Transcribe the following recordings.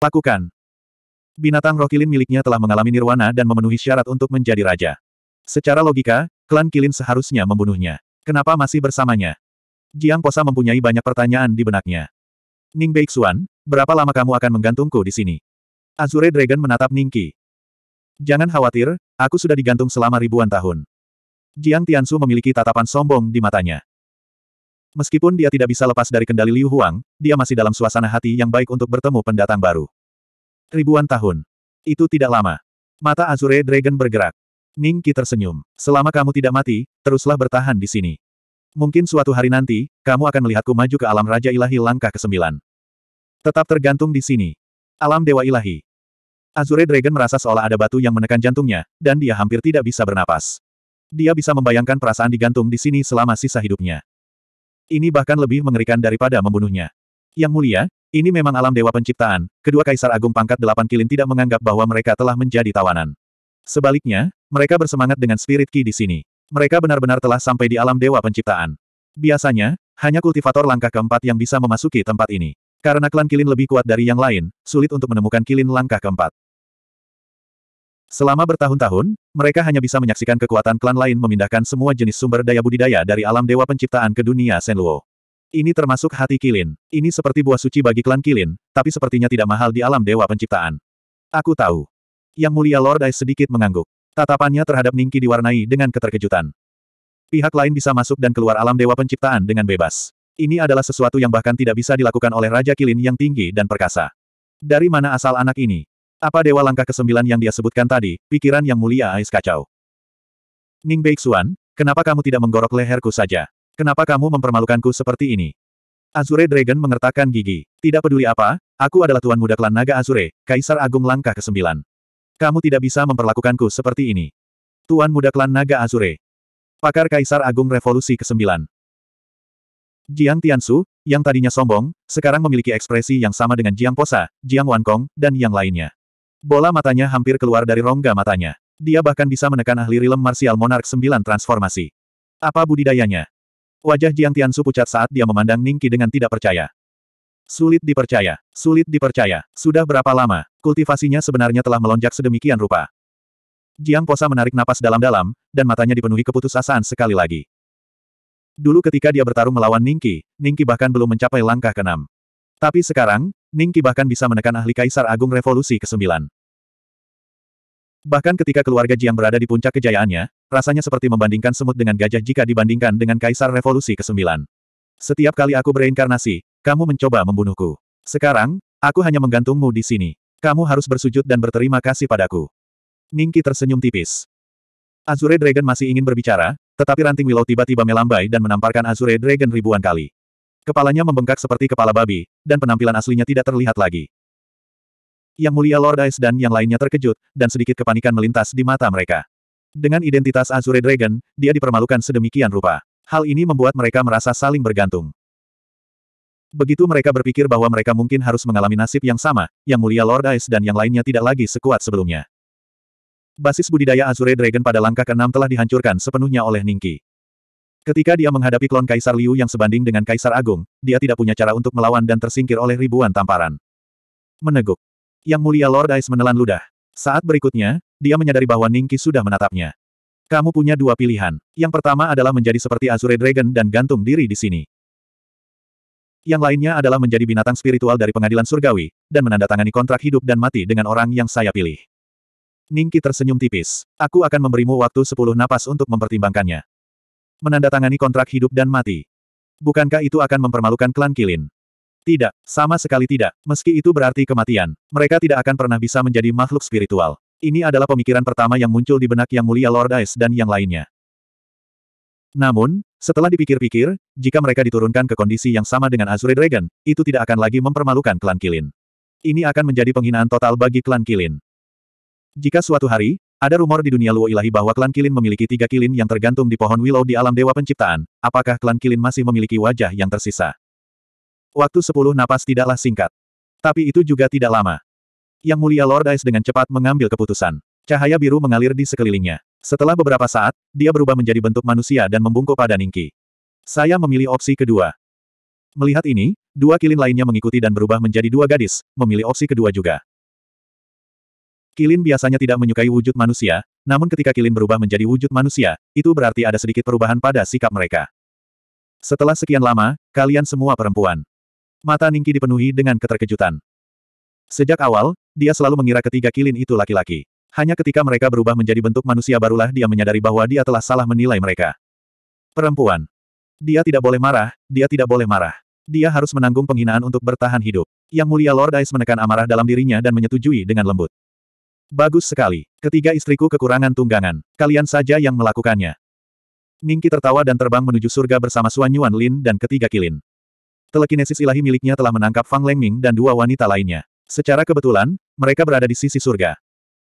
Lakukan. Binatang rokilin miliknya telah mengalami nirwana dan memenuhi syarat untuk menjadi raja. Secara logika, klan kilin seharusnya membunuhnya. Kenapa masih bersamanya? Jiang Posa mempunyai banyak pertanyaan di benaknya. Ning Beixuan, berapa lama kamu akan menggantungku di sini? Azure Dragon menatap Ning Qi. Jangan khawatir, aku sudah digantung selama ribuan tahun. Jiang Tiansu memiliki tatapan sombong di matanya. Meskipun dia tidak bisa lepas dari kendali Liu Huang, dia masih dalam suasana hati yang baik untuk bertemu pendatang baru. Ribuan tahun. Itu tidak lama. Mata Azure Dragon bergerak. Ning Qi tersenyum. Selama kamu tidak mati, teruslah bertahan di sini. Mungkin suatu hari nanti, kamu akan melihatku maju ke alam Raja Ilahi langkah ke-9. Tetap tergantung di sini. Alam Dewa Ilahi. Azure Dragon merasa seolah ada batu yang menekan jantungnya, dan dia hampir tidak bisa bernapas. Dia bisa membayangkan perasaan digantung di sini selama sisa hidupnya. Ini bahkan lebih mengerikan daripada membunuhnya. Yang mulia, ini memang alam dewa penciptaan, kedua kaisar agung pangkat delapan kilin tidak menganggap bahwa mereka telah menjadi tawanan. Sebaliknya, mereka bersemangat dengan spirit ki di sini. Mereka benar-benar telah sampai di alam dewa penciptaan. Biasanya, hanya kultivator langkah keempat yang bisa memasuki tempat ini. Karena klan kilin lebih kuat dari yang lain, sulit untuk menemukan kilin langkah keempat. Selama bertahun-tahun, mereka hanya bisa menyaksikan kekuatan klan lain memindahkan semua jenis sumber daya budidaya dari alam dewa penciptaan ke dunia Senluo. Ini termasuk hati Kilin. Ini seperti buah suci bagi klan Kilin, tapi sepertinya tidak mahal di alam dewa penciptaan. Aku tahu. Yang mulia Lord Ice sedikit mengangguk. Tatapannya terhadap Ningki diwarnai dengan keterkejutan. Pihak lain bisa masuk dan keluar alam dewa penciptaan dengan bebas. Ini adalah sesuatu yang bahkan tidak bisa dilakukan oleh Raja Kilin yang tinggi dan perkasa. Dari mana asal anak ini? Apa dewa langkah kesembilan yang dia sebutkan tadi, pikiran yang mulia ais kacau. Ning Beixuan, kenapa kamu tidak menggorok leherku saja? Kenapa kamu mempermalukanku seperti ini? Azure Dragon mengertakkan gigi. Tidak peduli apa, aku adalah tuan muda klan naga Azure, Kaisar Agung Langkah ke-9. Kamu tidak bisa memperlakukanku seperti ini. Tuan muda klan naga Azure. Pakar Kaisar Agung Revolusi ke-9. Jiang Tiansu, yang tadinya sombong, sekarang memiliki ekspresi yang sama dengan Jiang Posa, Jiang Wankong, dan yang lainnya. Bola matanya hampir keluar dari rongga matanya. Dia bahkan bisa menekan ahli rilem martial Monarch 9 transformasi. Apa budidayanya? Wajah Jiang Tiansu pucat saat dia memandang Ningki dengan tidak percaya. Sulit dipercaya, sulit dipercaya. Sudah berapa lama, kultivasinya sebenarnya telah melonjak sedemikian rupa. Jiang Posa menarik napas dalam-dalam, dan matanya dipenuhi keputusasaan sekali lagi. Dulu ketika dia bertarung melawan Ningki, Ningki bahkan belum mencapai langkah keenam. Tapi sekarang, Ningki bahkan bisa menekan ahli Kaisar Agung Revolusi ke-9. Bahkan ketika keluarga Jiang berada di puncak kejayaannya, rasanya seperti membandingkan semut dengan gajah jika dibandingkan dengan Kaisar Revolusi ke-9. Setiap kali aku bereinkarnasi, kamu mencoba membunuhku. Sekarang, aku hanya menggantungmu di sini. Kamu harus bersujud dan berterima kasih padaku. Ningki tersenyum tipis. Azure Dragon masih ingin berbicara, tetapi ranting Willow tiba-tiba melambai dan menamparkan Azure Dragon ribuan kali. Kepalanya membengkak seperti kepala babi, dan penampilan aslinya tidak terlihat lagi. Yang mulia Lord Ice dan yang lainnya terkejut, dan sedikit kepanikan melintas di mata mereka. Dengan identitas Azure Dragon, dia dipermalukan sedemikian rupa. Hal ini membuat mereka merasa saling bergantung. Begitu mereka berpikir bahwa mereka mungkin harus mengalami nasib yang sama, yang mulia Lord Ice dan yang lainnya tidak lagi sekuat sebelumnya. Basis budidaya Azure Dragon pada langkah ke-6 telah dihancurkan sepenuhnya oleh Ningki. Ketika dia menghadapi klon Kaisar Liu yang sebanding dengan Kaisar Agung, dia tidak punya cara untuk melawan dan tersingkir oleh ribuan tamparan. Meneguk. Yang mulia Lord Ice menelan ludah. Saat berikutnya, dia menyadari bahwa Ningki sudah menatapnya. Kamu punya dua pilihan. Yang pertama adalah menjadi seperti Azure Dragon dan gantung diri di sini. Yang lainnya adalah menjadi binatang spiritual dari pengadilan surgawi, dan menandatangani kontrak hidup dan mati dengan orang yang saya pilih. Ningki tersenyum tipis. Aku akan memberimu waktu sepuluh napas untuk mempertimbangkannya menandatangani kontrak hidup dan mati. Bukankah itu akan mempermalukan klan Kilin? Tidak, sama sekali tidak. Meski itu berarti kematian, mereka tidak akan pernah bisa menjadi makhluk spiritual. Ini adalah pemikiran pertama yang muncul di benak Yang Mulia Lord Ice dan yang lainnya. Namun, setelah dipikir-pikir, jika mereka diturunkan ke kondisi yang sama dengan Azure Dragon, itu tidak akan lagi mempermalukan klan Kilin. Ini akan menjadi penghinaan total bagi klan Kilin. Jika suatu hari, ada rumor di dunia Luo Ilahi bahwa klan Kilin memiliki tiga Kilin yang tergantung di pohon Willow di alam Dewa Penciptaan, apakah klan Kilin masih memiliki wajah yang tersisa? Waktu sepuluh napas tidaklah singkat. Tapi itu juga tidak lama. Yang mulia Lord Ice dengan cepat mengambil keputusan. Cahaya biru mengalir di sekelilingnya. Setelah beberapa saat, dia berubah menjadi bentuk manusia dan membungkuk pada Ningki. Saya memilih opsi kedua. Melihat ini, dua kilin lainnya mengikuti dan berubah menjadi dua gadis, memilih opsi kedua juga. Kilin biasanya tidak menyukai wujud manusia, namun ketika Kilin berubah menjadi wujud manusia, itu berarti ada sedikit perubahan pada sikap mereka. Setelah sekian lama, kalian semua perempuan. Mata Ningki dipenuhi dengan keterkejutan. Sejak awal, dia selalu mengira ketiga Kilin itu laki-laki. Hanya ketika mereka berubah menjadi bentuk manusia barulah dia menyadari bahwa dia telah salah menilai mereka. Perempuan. Dia tidak boleh marah, dia tidak boleh marah. Dia harus menanggung penghinaan untuk bertahan hidup. Yang mulia Lord Ice menekan amarah dalam dirinya dan menyetujui dengan lembut. Bagus sekali. Ketiga istriku kekurangan tunggangan. Kalian saja yang melakukannya. Ningki tertawa dan terbang menuju surga bersama Suan Yuan Lin dan ketiga kilin. Telekinesis ilahi miliknya telah menangkap Fang Lengming dan dua wanita lainnya. Secara kebetulan, mereka berada di sisi surga.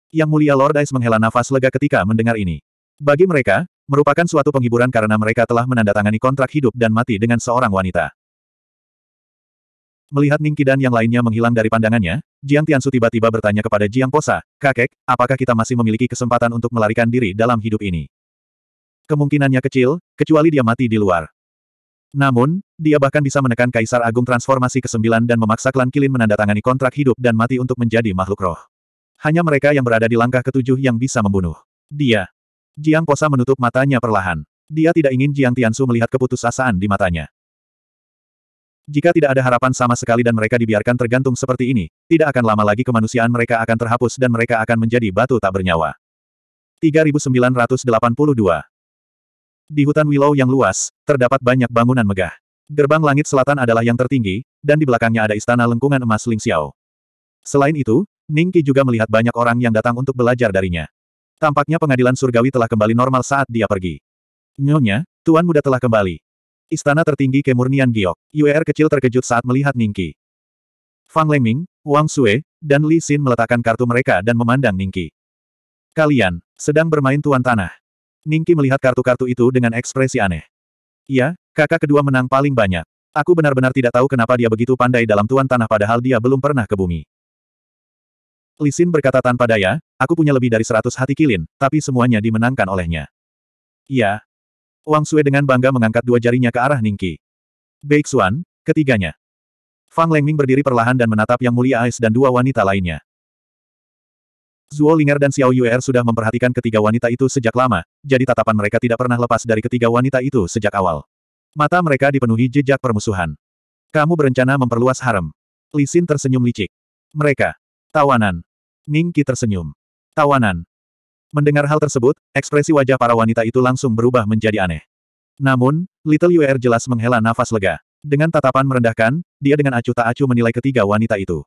Yang mulia Lord Ice menghela nafas lega ketika mendengar ini. Bagi mereka, merupakan suatu penghiburan karena mereka telah menandatangani kontrak hidup dan mati dengan seorang wanita. Melihat Ning Kidan yang lainnya menghilang dari pandangannya, Jiang Tiansu tiba-tiba bertanya kepada Jiang Posa, Kakek, apakah kita masih memiliki kesempatan untuk melarikan diri dalam hidup ini? Kemungkinannya kecil, kecuali dia mati di luar. Namun, dia bahkan bisa menekan Kaisar Agung Transformasi ke-9 dan memaksa klan Kilin menandatangani kontrak hidup dan mati untuk menjadi makhluk roh. Hanya mereka yang berada di langkah ketujuh yang bisa membunuh. Dia. Jiang Posa menutup matanya perlahan. Dia tidak ingin Jiang Su melihat keputusasaan di matanya. Jika tidak ada harapan sama sekali dan mereka dibiarkan tergantung seperti ini, tidak akan lama lagi kemanusiaan mereka akan terhapus dan mereka akan menjadi batu tak bernyawa. 3982 Di hutan Willow yang luas, terdapat banyak bangunan megah. Gerbang langit selatan adalah yang tertinggi, dan di belakangnya ada istana lengkungan emas Ling Xiao. Selain itu, Ningki juga melihat banyak orang yang datang untuk belajar darinya. Tampaknya pengadilan surgawi telah kembali normal saat dia pergi. Nyonya, Tuan Muda telah kembali. Istana tertinggi kemurnian giok. Yuer kecil terkejut saat melihat Ningki. Fang Lengming, Wang Sue, dan Li Xin meletakkan kartu mereka dan memandang Ningki. Kalian, sedang bermain tuan tanah. Ningki melihat kartu-kartu itu dengan ekspresi aneh. Ya, kakak kedua menang paling banyak. Aku benar-benar tidak tahu kenapa dia begitu pandai dalam tuan tanah padahal dia belum pernah ke bumi. Li Xin berkata tanpa daya, aku punya lebih dari seratus hati kilin, tapi semuanya dimenangkan olehnya. Ya, Wang Sui dengan bangga mengangkat dua jarinya ke arah Ningki. Xuan, ketiganya. Fang Lengming berdiri perlahan dan menatap Yang Mulia Ais dan dua wanita lainnya. Zuo Linger dan Xiao Yue'er sudah memperhatikan ketiga wanita itu sejak lama, jadi tatapan mereka tidak pernah lepas dari ketiga wanita itu sejak awal. Mata mereka dipenuhi jejak permusuhan. Kamu berencana memperluas harem. Lisin tersenyum licik. Mereka. Tawanan. Ningki tersenyum. Tawanan. Mendengar hal tersebut, ekspresi wajah para wanita itu langsung berubah menjadi aneh. Namun, Little UR jelas menghela nafas lega. Dengan tatapan merendahkan, dia dengan acuh tak acuh menilai ketiga wanita itu.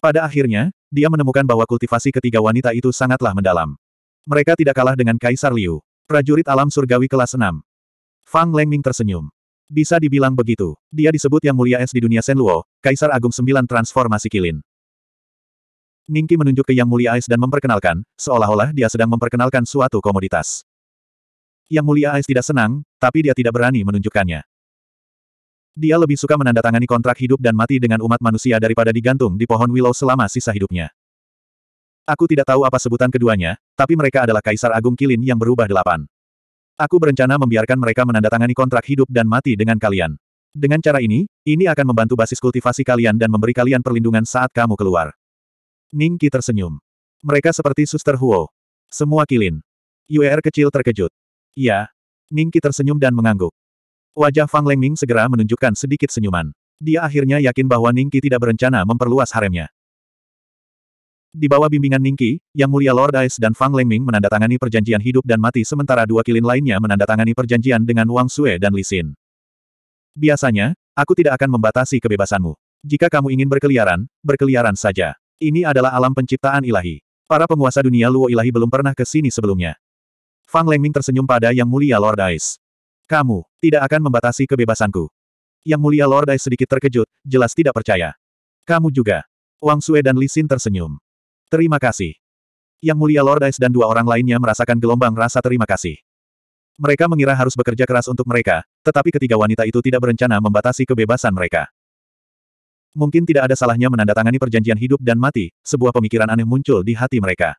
Pada akhirnya, dia menemukan bahwa kultivasi ketiga wanita itu sangatlah mendalam. Mereka tidak kalah dengan Kaisar Liu, prajurit alam surgawi kelas 6. Fang Lengming tersenyum. Bisa dibilang begitu. Dia disebut yang mulia es di dunia Luo, Kaisar Agung Sembilan Transformasi Kilin. Ningki menunjuk ke Yang Mulia Ais dan memperkenalkan, seolah-olah dia sedang memperkenalkan suatu komoditas. Yang Mulia Ais tidak senang, tapi dia tidak berani menunjukkannya. Dia lebih suka menandatangani kontrak hidup dan mati dengan umat manusia daripada digantung di pohon willow selama sisa hidupnya. Aku tidak tahu apa sebutan keduanya, tapi mereka adalah Kaisar Agung Kilin yang berubah delapan. Aku berencana membiarkan mereka menandatangani kontrak hidup dan mati dengan kalian. Dengan cara ini, ini akan membantu basis kultivasi kalian dan memberi kalian perlindungan saat kamu keluar. Ningki tersenyum. Mereka seperti suster Huo. Semua kilin. Yuer kecil terkejut. Ya, Ningki tersenyum dan mengangguk. Wajah Fang Ming segera menunjukkan sedikit senyuman. Dia akhirnya yakin bahwa Ningki tidak berencana memperluas haremnya. Di bawah bimbingan Ningki, Yang Mulia Lord Ice dan Fang Ming menandatangani perjanjian hidup dan mati sementara dua kilin lainnya menandatangani perjanjian dengan Wang Sue dan Li Xin. Biasanya, aku tidak akan membatasi kebebasanmu. Jika kamu ingin berkeliaran, berkeliaran saja. Ini adalah alam penciptaan ilahi. Para penguasa dunia Luo ilahi belum pernah ke sini sebelumnya. Fang Lengming tersenyum pada Yang Mulia Lord Ice. Kamu, tidak akan membatasi kebebasanku. Yang Mulia Lord Ice sedikit terkejut, jelas tidak percaya. Kamu juga. Wang Sue dan Li Xin tersenyum. Terima kasih. Yang Mulia Lord Ice dan dua orang lainnya merasakan gelombang rasa terima kasih. Mereka mengira harus bekerja keras untuk mereka, tetapi ketiga wanita itu tidak berencana membatasi kebebasan mereka. Mungkin tidak ada salahnya menandatangani perjanjian hidup dan mati, sebuah pemikiran aneh muncul di hati mereka.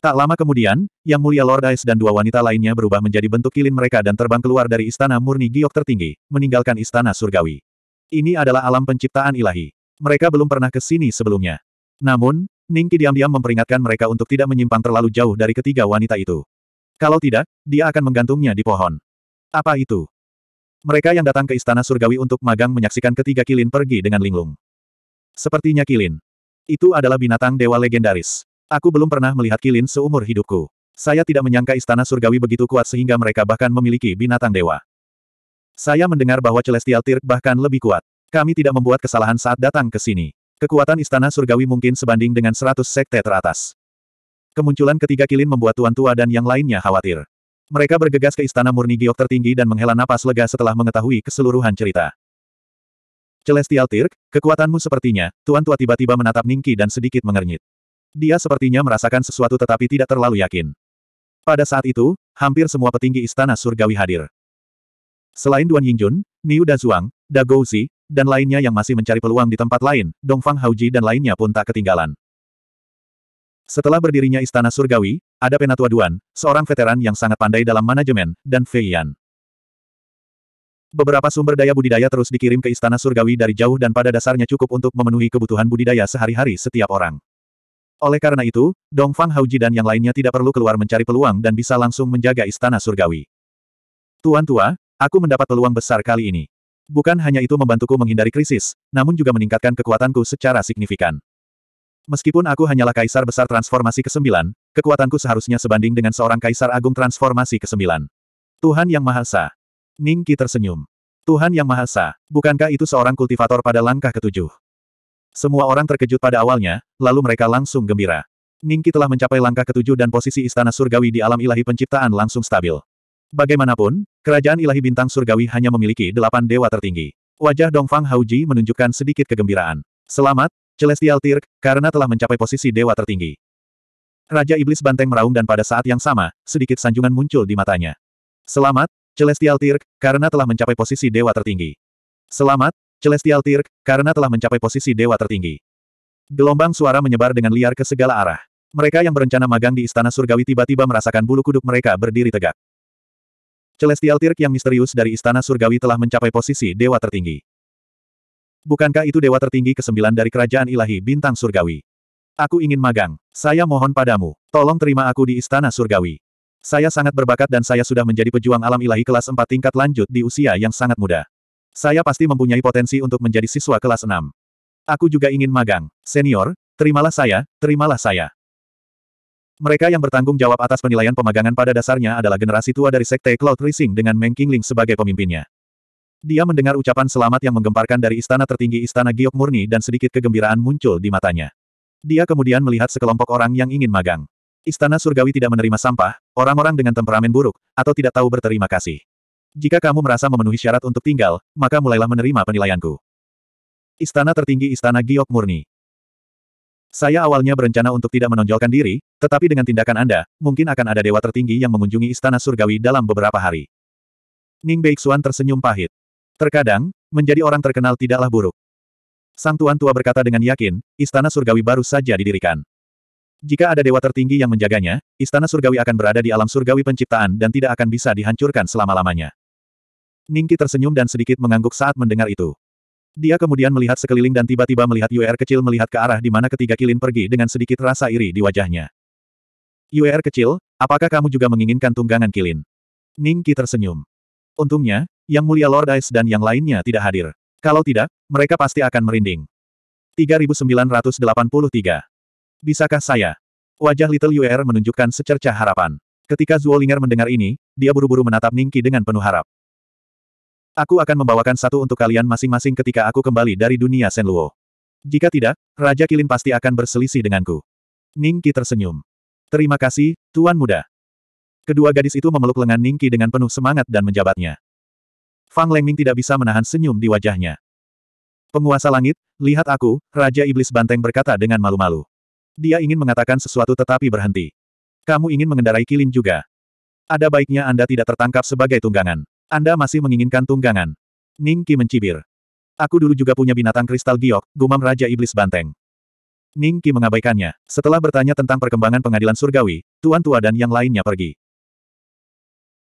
Tak lama kemudian, Yang Mulia Lord Ice dan dua wanita lainnya berubah menjadi bentuk kilin mereka dan terbang keluar dari istana murni giok tertinggi, meninggalkan istana surgawi. Ini adalah alam penciptaan ilahi. Mereka belum pernah ke sini sebelumnya. Namun, Ningki diam-diam memperingatkan mereka untuk tidak menyimpang terlalu jauh dari ketiga wanita itu. Kalau tidak, dia akan menggantungnya di pohon. Apa itu? Mereka yang datang ke Istana Surgawi untuk magang menyaksikan ketiga Kilin pergi dengan linglung. Sepertinya Kilin. Itu adalah binatang dewa legendaris. Aku belum pernah melihat Kilin seumur hidupku. Saya tidak menyangka Istana Surgawi begitu kuat sehingga mereka bahkan memiliki binatang dewa. Saya mendengar bahwa Celestial Tirk bahkan lebih kuat. Kami tidak membuat kesalahan saat datang ke sini. Kekuatan Istana Surgawi mungkin sebanding dengan 100 sekte teratas. Kemunculan ketiga Kilin membuat tuan tua dan yang lainnya khawatir. Mereka bergegas ke istana murni giok tertinggi dan menghela napas lega setelah mengetahui keseluruhan cerita. Celestial Tirk, kekuatanmu sepertinya, Tuan Tua tiba-tiba menatap Ningki dan sedikit mengernyit. Dia sepertinya merasakan sesuatu tetapi tidak terlalu yakin. Pada saat itu, hampir semua petinggi istana surgawi hadir. Selain Duan Yingjun, Niu Dazuang, Da Gouzi, dan lainnya yang masih mencari peluang di tempat lain, Dongfang Hauji dan lainnya pun tak ketinggalan. Setelah berdirinya istana surgawi, ada Penatua Duan, seorang veteran yang sangat pandai dalam manajemen, dan Fei Yan. Beberapa sumber daya budidaya terus dikirim ke Istana Surgawi dari jauh dan pada dasarnya cukup untuk memenuhi kebutuhan budidaya sehari-hari setiap orang. Oleh karena itu, Dongfang Fang Hauji dan yang lainnya tidak perlu keluar mencari peluang dan bisa langsung menjaga Istana Surgawi. Tuan tua, aku mendapat peluang besar kali ini. Bukan hanya itu membantuku menghindari krisis, namun juga meningkatkan kekuatanku secara signifikan. Meskipun aku hanyalah kaisar besar transformasi ke-9, Kekuatanku seharusnya sebanding dengan seorang kaisar agung transformasi ke-9. Tuhan Yang Maha Esa. Ningki tersenyum. Tuhan Yang Maha Esa, bukankah itu seorang kultivator pada langkah ketujuh? Semua orang terkejut pada awalnya, lalu mereka langsung gembira. Ningki telah mencapai langkah ketujuh dan posisi istana surgawi di alam ilahi penciptaan langsung stabil. Bagaimanapun, kerajaan ilahi bintang surgawi hanya memiliki delapan dewa tertinggi. Wajah Dongfang Hauji menunjukkan sedikit kegembiraan. Selamat, Celestial Tirk, karena telah mencapai posisi dewa tertinggi. Raja Iblis Banteng meraung dan pada saat yang sama, sedikit sanjungan muncul di matanya. Selamat, Celestial Tirk, karena telah mencapai posisi dewa tertinggi. Selamat, Celestial Tirk, karena telah mencapai posisi dewa tertinggi. Gelombang suara menyebar dengan liar ke segala arah. Mereka yang berencana magang di Istana Surgawi tiba-tiba merasakan bulu kuduk mereka berdiri tegak. Celestial Tirk yang misterius dari Istana Surgawi telah mencapai posisi dewa tertinggi. Bukankah itu dewa tertinggi ke-9 dari kerajaan ilahi bintang surgawi? Aku ingin magang. Saya mohon padamu, tolong terima aku di Istana Surgawi. Saya sangat berbakat dan saya sudah menjadi pejuang alam ilahi kelas 4 tingkat lanjut di usia yang sangat muda. Saya pasti mempunyai potensi untuk menjadi siswa kelas 6. Aku juga ingin magang. Senior, terimalah saya, terimalah saya. Mereka yang bertanggung jawab atas penilaian pemagangan pada dasarnya adalah generasi tua dari Sekte Cloud Rising dengan Meng Qingling sebagai pemimpinnya. Dia mendengar ucapan selamat yang menggemparkan dari istana tertinggi istana Giok Murni dan sedikit kegembiraan muncul di matanya. Dia kemudian melihat sekelompok orang yang ingin magang. Istana surgawi tidak menerima sampah, orang-orang dengan temperamen buruk, atau tidak tahu berterima kasih. Jika kamu merasa memenuhi syarat untuk tinggal, maka mulailah menerima penilaianku. Istana tertinggi Istana Giok Murni. Saya awalnya berencana untuk tidak menonjolkan diri, tetapi dengan tindakan Anda, mungkin akan ada dewa tertinggi yang mengunjungi Istana Surgawi dalam beberapa hari. Ning Beixuan tersenyum pahit. Terkadang, menjadi orang terkenal tidaklah buruk. Sang Tuan Tua berkata dengan yakin, istana surgawi baru saja didirikan. Jika ada dewa tertinggi yang menjaganya, istana surgawi akan berada di alam surgawi penciptaan dan tidak akan bisa dihancurkan selama-lamanya. Ningki tersenyum dan sedikit mengangguk saat mendengar itu. Dia kemudian melihat sekeliling dan tiba-tiba melihat UR er kecil melihat ke arah di mana ketiga kilin pergi dengan sedikit rasa iri di wajahnya. UR er kecil, apakah kamu juga menginginkan tunggangan kilin? Ningki tersenyum. Untungnya, Yang Mulia Lord Ice dan yang lainnya tidak hadir. Kalau tidak, mereka pasti akan merinding. 3983. Bisakah saya? Wajah Little Yuer menunjukkan secercah harapan. Ketika Zuolinger mendengar ini, dia buru-buru menatap Ningki dengan penuh harap. Aku akan membawakan satu untuk kalian masing-masing ketika aku kembali dari dunia Senluo. Jika tidak, Raja Kilin pasti akan berselisih denganku. Ningki tersenyum. Terima kasih, Tuan Muda. Kedua gadis itu memeluk lengan Ningki dengan penuh semangat dan menjabatnya. Fang Lengming tidak bisa menahan senyum di wajahnya. Penguasa langit, lihat aku, Raja Iblis Banteng berkata dengan malu-malu. Dia ingin mengatakan sesuatu tetapi berhenti. Kamu ingin mengendarai kilin juga. Ada baiknya Anda tidak tertangkap sebagai tunggangan. Anda masih menginginkan tunggangan. Ning Qi mencibir. Aku dulu juga punya binatang kristal giok, gumam Raja Iblis Banteng. Ning Qi mengabaikannya. Setelah bertanya tentang perkembangan pengadilan surgawi, tuan tua dan yang lainnya pergi.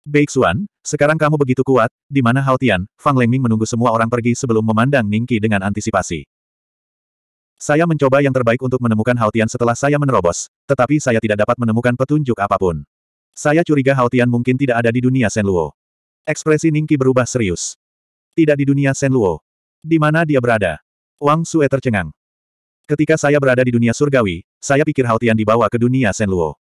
Beixuan, sekarang kamu begitu kuat, di mana Haotian, Fang Lengming menunggu semua orang pergi sebelum memandang Ningki dengan antisipasi. Saya mencoba yang terbaik untuk menemukan Haotian setelah saya menerobos, tetapi saya tidak dapat menemukan petunjuk apapun. Saya curiga Haotian mungkin tidak ada di dunia Senluo. Ekspresi Ningki berubah serius. Tidak di dunia Senluo. Di mana dia berada? Wang Sue tercengang. Ketika saya berada di dunia surgawi, saya pikir Haotian dibawa ke dunia Senluo.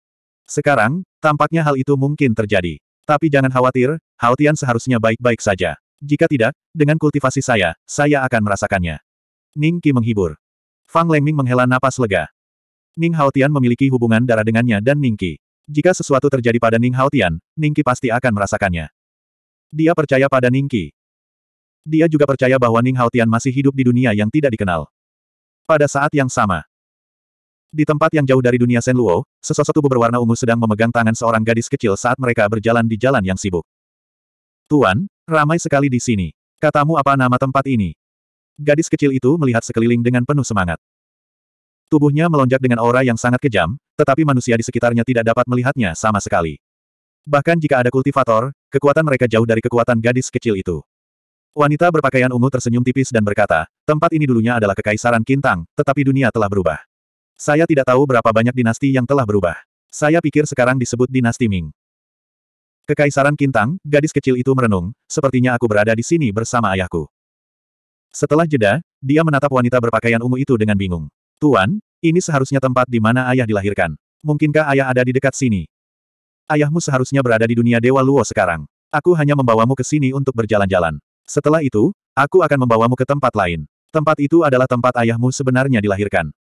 Sekarang, tampaknya hal itu mungkin terjadi. Tapi jangan khawatir, Haotian seharusnya baik-baik saja. Jika tidak, dengan kultivasi saya, saya akan merasakannya. Ning Qi menghibur. Fang Lengming menghela napas lega. Ning Haotian memiliki hubungan darah dengannya dan Ning Qi. Jika sesuatu terjadi pada Ning Haotian, Ning Qi pasti akan merasakannya. Dia percaya pada Ning Qi. Dia juga percaya bahwa Ning Haotian masih hidup di dunia yang tidak dikenal. Pada saat yang sama, di tempat yang jauh dari dunia Luo, sesosok tubuh berwarna ungu sedang memegang tangan seorang gadis kecil saat mereka berjalan di jalan yang sibuk. Tuan, ramai sekali di sini. Katamu apa nama tempat ini? Gadis kecil itu melihat sekeliling dengan penuh semangat. Tubuhnya melonjak dengan aura yang sangat kejam, tetapi manusia di sekitarnya tidak dapat melihatnya sama sekali. Bahkan jika ada kultivator, kekuatan mereka jauh dari kekuatan gadis kecil itu. Wanita berpakaian ungu tersenyum tipis dan berkata, tempat ini dulunya adalah kekaisaran Kintang, tetapi dunia telah berubah. Saya tidak tahu berapa banyak dinasti yang telah berubah. Saya pikir sekarang disebut dinasti Ming. Kekaisaran Kintang, gadis kecil itu merenung, sepertinya aku berada di sini bersama ayahku. Setelah jeda, dia menatap wanita berpakaian ungu itu dengan bingung. Tuan, ini seharusnya tempat di mana ayah dilahirkan. Mungkinkah ayah ada di dekat sini? Ayahmu seharusnya berada di dunia Dewa Luo sekarang. Aku hanya membawamu ke sini untuk berjalan-jalan. Setelah itu, aku akan membawamu ke tempat lain. Tempat itu adalah tempat ayahmu sebenarnya dilahirkan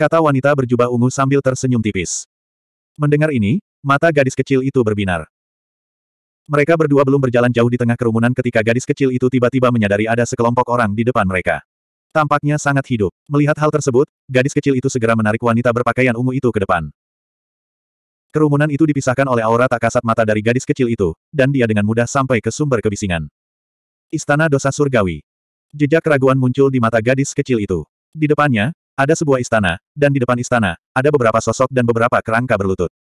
kata wanita berjubah ungu sambil tersenyum tipis. Mendengar ini, mata gadis kecil itu berbinar. Mereka berdua belum berjalan jauh di tengah kerumunan ketika gadis kecil itu tiba-tiba menyadari ada sekelompok orang di depan mereka. Tampaknya sangat hidup. Melihat hal tersebut, gadis kecil itu segera menarik wanita berpakaian ungu itu ke depan. Kerumunan itu dipisahkan oleh aura tak kasat mata dari gadis kecil itu, dan dia dengan mudah sampai ke sumber kebisingan. Istana Dosa Surgawi. Jejak keraguan muncul di mata gadis kecil itu. Di depannya, ada sebuah istana, dan di depan istana, ada beberapa sosok dan beberapa kerangka berlutut.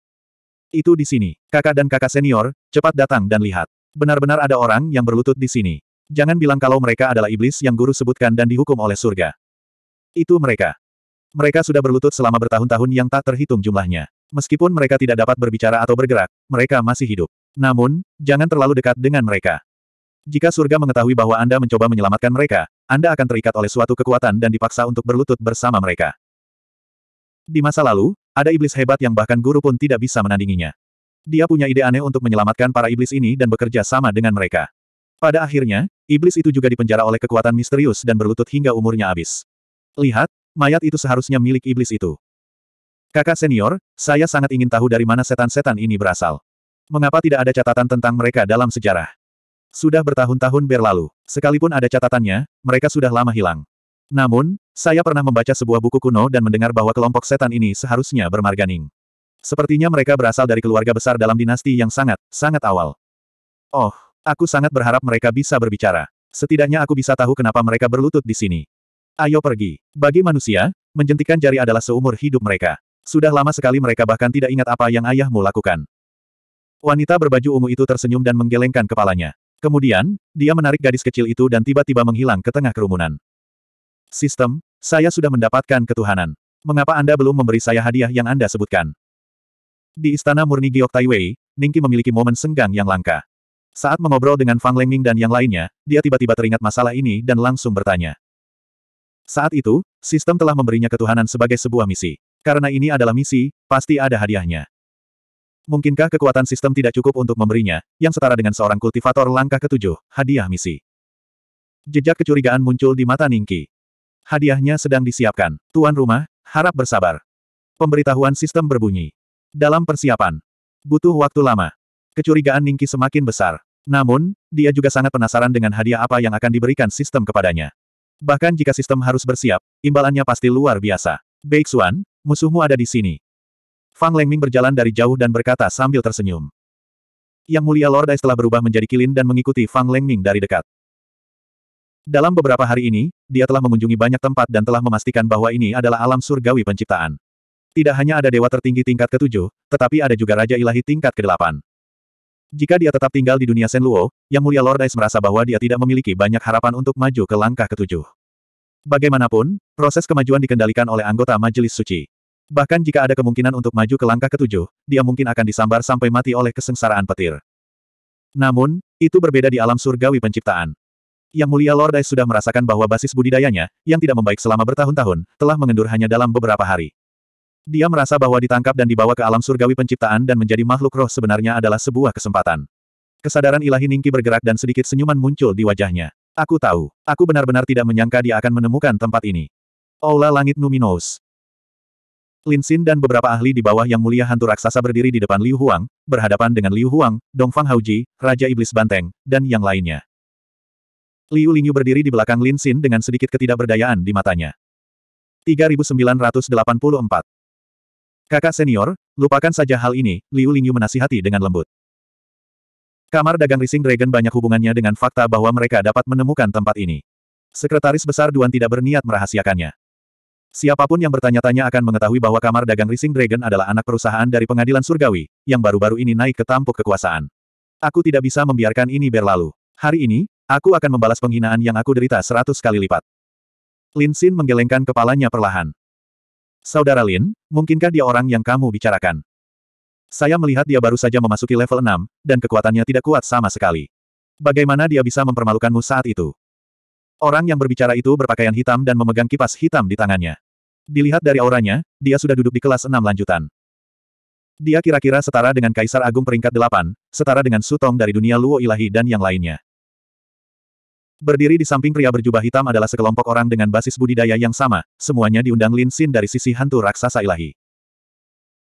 Itu di sini. Kakak dan kakak senior, cepat datang dan lihat. Benar-benar ada orang yang berlutut di sini. Jangan bilang kalau mereka adalah iblis yang guru sebutkan dan dihukum oleh surga. Itu mereka. Mereka sudah berlutut selama bertahun-tahun yang tak terhitung jumlahnya. Meskipun mereka tidak dapat berbicara atau bergerak, mereka masih hidup. Namun, jangan terlalu dekat dengan mereka. Jika surga mengetahui bahwa Anda mencoba menyelamatkan mereka, anda akan terikat oleh suatu kekuatan dan dipaksa untuk berlutut bersama mereka. Di masa lalu, ada iblis hebat yang bahkan guru pun tidak bisa menandinginya. Dia punya ide aneh untuk menyelamatkan para iblis ini dan bekerja sama dengan mereka. Pada akhirnya, iblis itu juga dipenjara oleh kekuatan misterius dan berlutut hingga umurnya habis. Lihat, mayat itu seharusnya milik iblis itu. Kakak senior, saya sangat ingin tahu dari mana setan-setan ini berasal. Mengapa tidak ada catatan tentang mereka dalam sejarah? Sudah bertahun-tahun berlalu. Sekalipun ada catatannya, mereka sudah lama hilang. Namun, saya pernah membaca sebuah buku kuno dan mendengar bahwa kelompok setan ini seharusnya bermarganing. Sepertinya mereka berasal dari keluarga besar dalam dinasti yang sangat, sangat awal. Oh, aku sangat berharap mereka bisa berbicara. Setidaknya aku bisa tahu kenapa mereka berlutut di sini. Ayo pergi. Bagi manusia, menjentikan jari adalah seumur hidup mereka. Sudah lama sekali mereka bahkan tidak ingat apa yang ayahmu lakukan. Wanita berbaju ungu itu tersenyum dan menggelengkan kepalanya. Kemudian, dia menarik gadis kecil itu dan tiba-tiba menghilang ke tengah kerumunan. Sistem, saya sudah mendapatkan ketuhanan. Mengapa Anda belum memberi saya hadiah yang Anda sebutkan? Di Istana Murni Giok Taiwei, Ningki memiliki momen senggang yang langka. Saat mengobrol dengan Fang Lengming dan yang lainnya, dia tiba-tiba teringat masalah ini dan langsung bertanya. Saat itu, sistem telah memberinya ketuhanan sebagai sebuah misi. Karena ini adalah misi, pasti ada hadiahnya. Mungkinkah kekuatan sistem tidak cukup untuk memberinya, yang setara dengan seorang kultivator langkah ketujuh, hadiah misi. Jejak kecurigaan muncul di mata Ningki. Hadiahnya sedang disiapkan. Tuan rumah, harap bersabar. Pemberitahuan sistem berbunyi. Dalam persiapan. Butuh waktu lama. Kecurigaan Ningki semakin besar. Namun, dia juga sangat penasaran dengan hadiah apa yang akan diberikan sistem kepadanya. Bahkan jika sistem harus bersiap, imbalannya pasti luar biasa. Baik Xuan, musuhmu ada di sini. Fang Lengming berjalan dari jauh dan berkata sambil tersenyum. Yang mulia Lord Ice telah berubah menjadi kilin dan mengikuti Fang Lengming dari dekat. Dalam beberapa hari ini, dia telah mengunjungi banyak tempat dan telah memastikan bahwa ini adalah alam surgawi penciptaan. Tidak hanya ada dewa tertinggi tingkat ketujuh, tetapi ada juga raja ilahi tingkat kedelapan. Jika dia tetap tinggal di dunia Senluo, Yang Mulia Lord Ice merasa bahwa dia tidak memiliki banyak harapan untuk maju ke langkah ketujuh. Bagaimanapun, proses kemajuan dikendalikan oleh anggota Majelis Suci. Bahkan jika ada kemungkinan untuk maju ke langkah ketujuh, dia mungkin akan disambar sampai mati oleh kesengsaraan petir. Namun, itu berbeda di alam surgawi penciptaan. Yang mulia Lord Ice sudah merasakan bahwa basis budidayanya, yang tidak membaik selama bertahun-tahun, telah mengendur hanya dalam beberapa hari. Dia merasa bahwa ditangkap dan dibawa ke alam surgawi penciptaan dan menjadi makhluk roh sebenarnya adalah sebuah kesempatan. Kesadaran ilahi Ningki bergerak dan sedikit senyuman muncul di wajahnya. Aku tahu, aku benar-benar tidak menyangka dia akan menemukan tempat ini. Aula Langit Numinous. Lin Xin dan beberapa ahli di bawah yang mulia hantu raksasa berdiri di depan Liu Huang, berhadapan dengan Liu Huang, Dongfang Haoji, Raja Iblis Banteng, dan yang lainnya. Liu Lingyu berdiri di belakang Lin Xin dengan sedikit ketidakberdayaan di matanya. 3984 Kakak senior, lupakan saja hal ini, Liu Lingyu menasihati dengan lembut. Kamar dagang Rising Dragon banyak hubungannya dengan fakta bahwa mereka dapat menemukan tempat ini. Sekretaris Besar Duan tidak berniat merahasiakannya. Siapapun yang bertanya-tanya akan mengetahui bahwa kamar dagang Rising Dragon adalah anak perusahaan dari pengadilan surgawi, yang baru-baru ini naik ke tampuk kekuasaan. Aku tidak bisa membiarkan ini berlalu. Hari ini, aku akan membalas penghinaan yang aku derita seratus kali lipat. Lin Xin menggelengkan kepalanya perlahan. Saudara Lin, mungkinkah dia orang yang kamu bicarakan? Saya melihat dia baru saja memasuki level 6, dan kekuatannya tidak kuat sama sekali. Bagaimana dia bisa mempermalukanmu saat itu? Orang yang berbicara itu berpakaian hitam dan memegang kipas hitam di tangannya. Dilihat dari auranya, dia sudah duduk di kelas 6 lanjutan. Dia kira-kira setara dengan Kaisar Agung peringkat 8, setara dengan Sutong dari dunia Luo Ilahi dan yang lainnya. Berdiri di samping pria berjubah hitam adalah sekelompok orang dengan basis budidaya yang sama, semuanya diundang Lin Xin dari sisi hantu raksasa ilahi.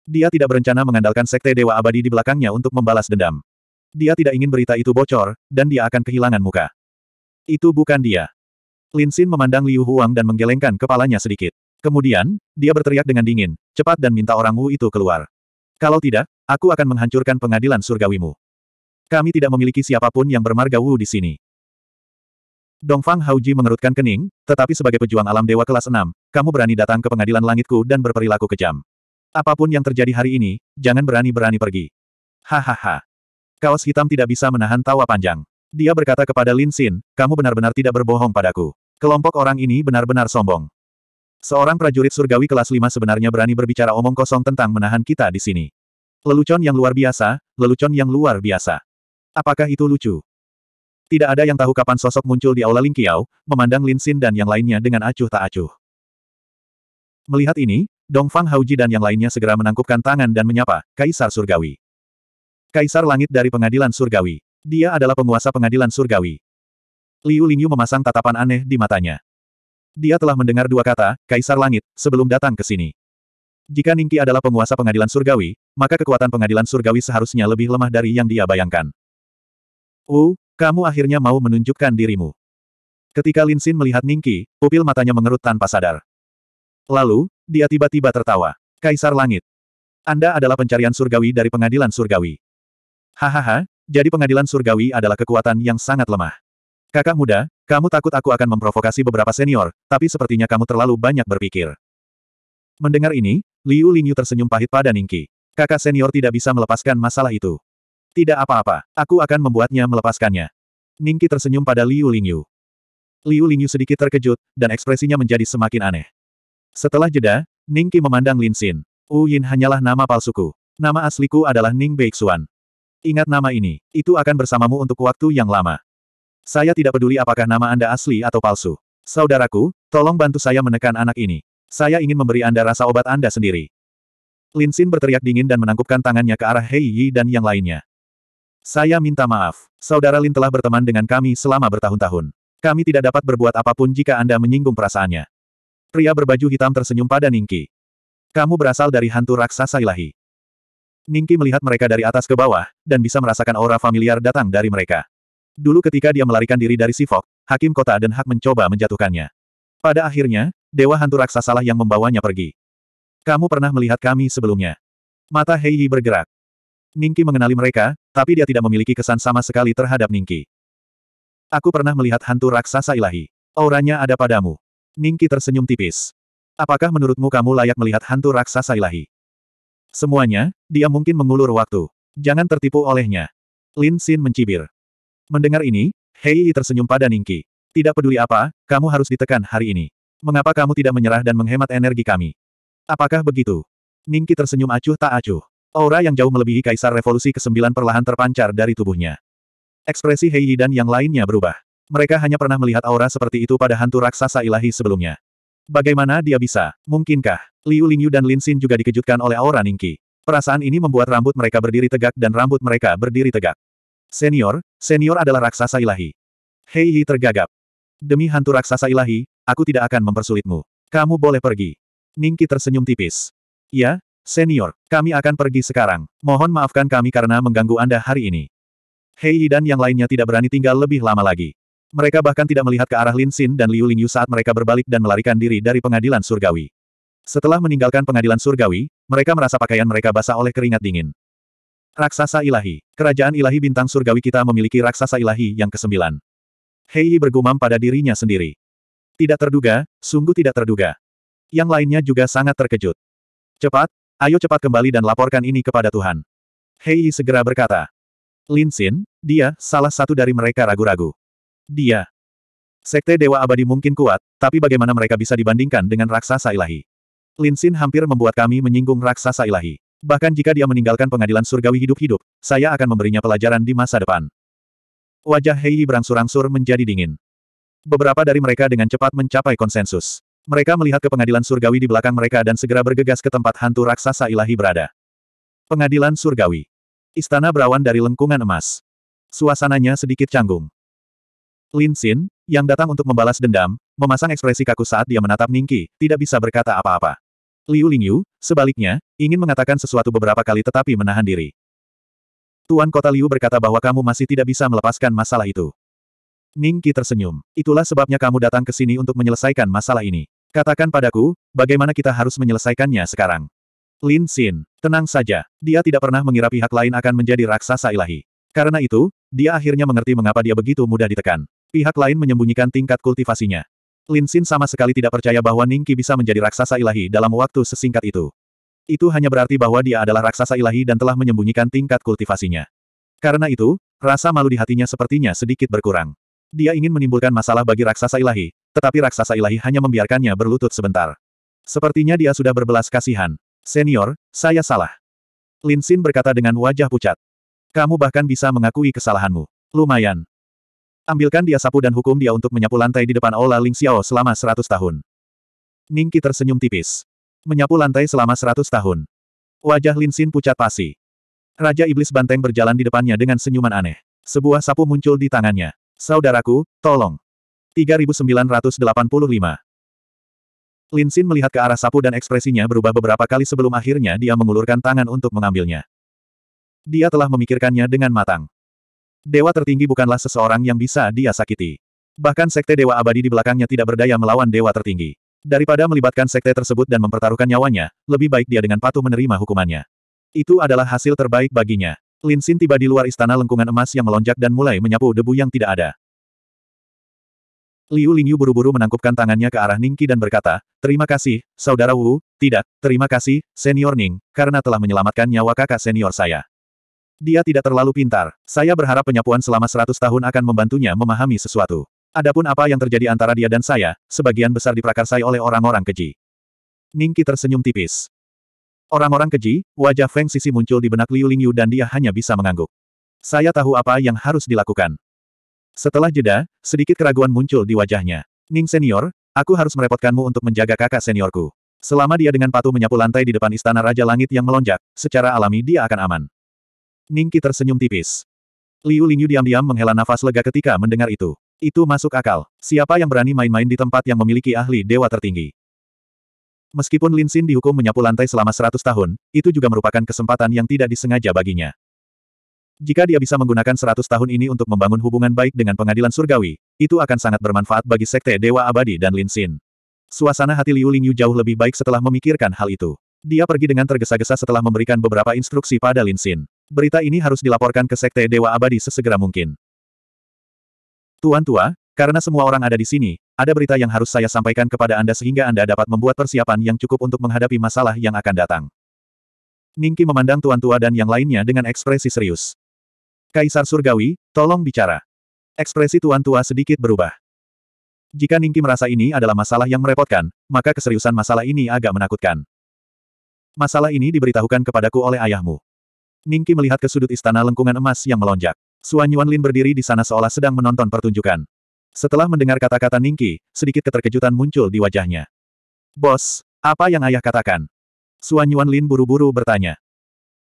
Dia tidak berencana mengandalkan sekte Dewa Abadi di belakangnya untuk membalas dendam. Dia tidak ingin berita itu bocor, dan dia akan kehilangan muka. Itu bukan dia. Lin Xin memandang Liu Huang dan menggelengkan kepalanya sedikit. Kemudian, dia berteriak dengan dingin, cepat dan minta orang Wu itu keluar. Kalau tidak, aku akan menghancurkan pengadilan surgawimu. Kami tidak memiliki siapapun yang bermarga Wu di sini. Dongfang Haoji mengerutkan kening, tetapi sebagai pejuang alam dewa kelas 6, kamu berani datang ke pengadilan langitku dan berperilaku kejam. Apapun yang terjadi hari ini, jangan berani-berani pergi. Hahaha. Kaos hitam tidak bisa menahan tawa panjang. Dia berkata kepada Lin Xin, kamu benar-benar tidak berbohong padaku. Kelompok orang ini benar-benar sombong. Seorang prajurit surgawi kelas 5 sebenarnya berani berbicara omong kosong tentang menahan kita di sini. Lelucon yang luar biasa, lelucon yang luar biasa. Apakah itu lucu? Tidak ada yang tahu kapan sosok muncul di Aula Lingqiao, memandang Lin Xin dan yang lainnya dengan acuh tak acuh. Melihat ini, Dong Fang Hauji dan yang lainnya segera menangkupkan tangan dan menyapa, Kaisar Surgawi. Kaisar Langit dari Pengadilan Surgawi. Dia adalah penguasa pengadilan surgawi. Liu Lingyu memasang tatapan aneh di matanya. Dia telah mendengar dua kata, Kaisar Langit, sebelum datang ke sini. Jika Ningki adalah penguasa pengadilan surgawi, maka kekuatan pengadilan surgawi seharusnya lebih lemah dari yang dia bayangkan. Uh, kamu akhirnya mau menunjukkan dirimu. Ketika Lin Xin melihat Ningki, pupil matanya mengerut tanpa sadar. Lalu, dia tiba-tiba tertawa. Kaisar Langit. Anda adalah pencarian surgawi dari pengadilan surgawi. Hahaha, jadi pengadilan surgawi adalah kekuatan yang sangat lemah. Kakak muda, kamu takut aku akan memprovokasi beberapa senior, tapi sepertinya kamu terlalu banyak berpikir. Mendengar ini, Liu Lingyu tersenyum pahit pada Ningki. Kakak senior tidak bisa melepaskan masalah itu. Tidak apa-apa, aku akan membuatnya melepaskannya. Ningki tersenyum pada Liu Lingyu. Liu Lingyu sedikit terkejut, dan ekspresinya menjadi semakin aneh. Setelah jeda, Ningki memandang Lin Xin. Uyin hanyalah nama palsuku. Nama asliku adalah Ning Beixuan. Ingat nama ini, itu akan bersamamu untuk waktu yang lama. Saya tidak peduli apakah nama Anda asli atau palsu. Saudaraku, tolong bantu saya menekan anak ini. Saya ingin memberi Anda rasa obat Anda sendiri. Lin Xin berteriak dingin dan menangkupkan tangannya ke arah Hei Yi dan yang lainnya. Saya minta maaf, Saudara Lin telah berteman dengan kami selama bertahun-tahun. Kami tidak dapat berbuat apapun jika Anda menyinggung perasaannya. Pria berbaju hitam tersenyum pada Ningki. Kamu berasal dari hantu raksasa ilahi. Ningki melihat mereka dari atas ke bawah, dan bisa merasakan aura familiar datang dari mereka. Dulu ketika dia melarikan diri dari Sifok, Hakim Kota dan Hak mencoba menjatuhkannya. Pada akhirnya, Dewa Hantu Raksasalah yang membawanya pergi. Kamu pernah melihat kami sebelumnya. Mata Heihi bergerak. Ningki mengenali mereka, tapi dia tidak memiliki kesan sama sekali terhadap Ningki. Aku pernah melihat hantu raksasa ilahi. Auranya ada padamu. Ningki tersenyum tipis. Apakah menurutmu kamu layak melihat hantu raksasa ilahi? Semuanya, dia mungkin mengulur waktu. Jangan tertipu olehnya. Lin Xin mencibir. Mendengar ini, Hei Yi tersenyum pada Ningki. Tidak peduli apa, kamu harus ditekan hari ini. Mengapa kamu tidak menyerah dan menghemat energi kami? Apakah begitu? Ningki tersenyum acuh tak acuh. Aura yang jauh melebihi Kaisar Revolusi ke-9 perlahan terpancar dari tubuhnya. Ekspresi Hei Yi dan yang lainnya berubah. Mereka hanya pernah melihat aura seperti itu pada hantu raksasa ilahi sebelumnya. Bagaimana dia bisa? Mungkinkah? Liu Lingyu dan Lin Xin juga dikejutkan oleh aura Ningqi. Perasaan ini membuat rambut mereka berdiri tegak dan rambut mereka berdiri tegak. Senior, senior adalah raksasa ilahi. Hei Yi tergagap. Demi hantu raksasa ilahi, aku tidak akan mempersulitmu. Kamu boleh pergi. Ningqi tersenyum tipis. Ya, senior, kami akan pergi sekarang. Mohon maafkan kami karena mengganggu Anda hari ini. Hei Yi dan yang lainnya tidak berani tinggal lebih lama lagi. Mereka bahkan tidak melihat ke arah Lin Xin dan Liu Lingyu saat mereka berbalik dan melarikan diri dari pengadilan surgawi. Setelah meninggalkan pengadilan surgawi, mereka merasa pakaian mereka basah oleh keringat dingin. Raksasa Ilahi. Kerajaan Ilahi Bintang Surgawi kita memiliki Raksasa Ilahi yang kesembilan. Hei bergumam pada dirinya sendiri. Tidak terduga, sungguh tidak terduga. Yang lainnya juga sangat terkejut. Cepat, ayo cepat kembali dan laporkan ini kepada Tuhan. Hei segera berkata. Lin Xin, dia, salah satu dari mereka ragu-ragu. Dia. Sekte Dewa Abadi mungkin kuat, tapi bagaimana mereka bisa dibandingkan dengan raksasa ilahi? Lin Xin hampir membuat kami menyinggung raksasa ilahi. Bahkan jika dia meninggalkan pengadilan surgawi hidup-hidup, saya akan memberinya pelajaran di masa depan. Wajah Hei berangsur-angsur menjadi dingin. Beberapa dari mereka dengan cepat mencapai konsensus. Mereka melihat ke pengadilan surgawi di belakang mereka dan segera bergegas ke tempat hantu raksasa ilahi berada. Pengadilan surgawi. Istana berawan dari lengkungan emas. Suasananya sedikit canggung. Lin Xin, yang datang untuk membalas dendam, memasang ekspresi kaku saat dia menatap Ningki, tidak bisa berkata apa-apa. Liu Lingyu, sebaliknya, ingin mengatakan sesuatu beberapa kali tetapi menahan diri. Tuan Kota Liu berkata bahwa kamu masih tidak bisa melepaskan masalah itu. Ning Qi tersenyum. Itulah sebabnya kamu datang ke sini untuk menyelesaikan masalah ini. Katakan padaku, bagaimana kita harus menyelesaikannya sekarang. Lin Xin, tenang saja. Dia tidak pernah mengira pihak lain akan menjadi raksasa ilahi. Karena itu, dia akhirnya mengerti mengapa dia begitu mudah ditekan. Pihak lain menyembunyikan tingkat kultivasinya. Lin Xin sama sekali tidak percaya bahwa Ning Qi bisa menjadi raksasa ilahi dalam waktu sesingkat itu. Itu hanya berarti bahwa dia adalah raksasa ilahi dan telah menyembunyikan tingkat kultivasinya. Karena itu, rasa malu di hatinya sepertinya sedikit berkurang. Dia ingin menimbulkan masalah bagi raksasa ilahi, tetapi raksasa ilahi hanya membiarkannya berlutut sebentar. Sepertinya dia sudah berbelas kasihan. Senior, saya salah. Lin Xin berkata dengan wajah pucat. Kamu bahkan bisa mengakui kesalahanmu. Lumayan. Ambilkan dia sapu dan hukum dia untuk menyapu lantai di depan aula Ling Xiao selama seratus tahun. Ningki tersenyum tipis. Menyapu lantai selama seratus tahun. Wajah Lin Xin pucat pasi. Raja Iblis Banteng berjalan di depannya dengan senyuman aneh. Sebuah sapu muncul di tangannya. Saudaraku, tolong. 3985. Lin Xin melihat ke arah sapu dan ekspresinya berubah beberapa kali sebelum akhirnya dia mengulurkan tangan untuk mengambilnya. Dia telah memikirkannya dengan matang. Dewa tertinggi bukanlah seseorang yang bisa dia sakiti. Bahkan sekte Dewa Abadi di belakangnya tidak berdaya melawan Dewa tertinggi. Daripada melibatkan sekte tersebut dan mempertaruhkan nyawanya, lebih baik dia dengan patuh menerima hukumannya. Itu adalah hasil terbaik baginya. Lin Xin tiba di luar istana lengkungan emas yang melonjak dan mulai menyapu debu yang tidak ada. Liu Lingyu buru-buru menangkupkan tangannya ke arah Ningki dan berkata, Terima kasih, Saudara Wu, tidak, terima kasih, Senior Ning, karena telah menyelamatkan nyawa kakak senior saya. Dia tidak terlalu pintar. Saya berharap penyapuan selama seratus tahun akan membantunya memahami sesuatu. Adapun apa yang terjadi antara dia dan saya, sebagian besar diprakarsai oleh orang-orang keji. Ningki tersenyum tipis. Orang-orang keji, wajah Feng Sisi muncul di benak Liu Lingyu dan dia hanya bisa mengangguk. Saya tahu apa yang harus dilakukan. Setelah jeda, sedikit keraguan muncul di wajahnya. Ning senior, aku harus merepotkanmu untuk menjaga kakak seniorku. Selama dia dengan patuh menyapu lantai di depan istana Raja Langit yang melonjak, secara alami dia akan aman. Ningki tersenyum tipis. Liu Lingyu diam-diam menghela nafas lega ketika mendengar itu. Itu masuk akal. Siapa yang berani main-main di tempat yang memiliki ahli dewa tertinggi? Meskipun Lin Xin dihukum menyapu lantai selama 100 tahun, itu juga merupakan kesempatan yang tidak disengaja baginya. Jika dia bisa menggunakan 100 tahun ini untuk membangun hubungan baik dengan pengadilan surgawi, itu akan sangat bermanfaat bagi sekte Dewa Abadi dan Lin Xin. Suasana hati Liu Lingyu jauh lebih baik setelah memikirkan hal itu. Dia pergi dengan tergesa-gesa setelah memberikan beberapa instruksi pada Lin Xin. Berita ini harus dilaporkan ke Sekte Dewa Abadi sesegera mungkin. Tuan tua, karena semua orang ada di sini, ada berita yang harus saya sampaikan kepada Anda sehingga Anda dapat membuat persiapan yang cukup untuk menghadapi masalah yang akan datang. Ningki memandang tuan tua dan yang lainnya dengan ekspresi serius. Kaisar Surgawi, tolong bicara. Ekspresi tuan tua sedikit berubah. Jika Ningki merasa ini adalah masalah yang merepotkan, maka keseriusan masalah ini agak menakutkan. Masalah ini diberitahukan kepadaku oleh ayahmu. Ningki melihat ke sudut istana lengkungan emas yang melonjak. Suan Lin berdiri di sana seolah sedang menonton pertunjukan. Setelah mendengar kata-kata Ningki, sedikit keterkejutan muncul di wajahnya. Bos, apa yang ayah katakan? Suan Lin buru-buru bertanya.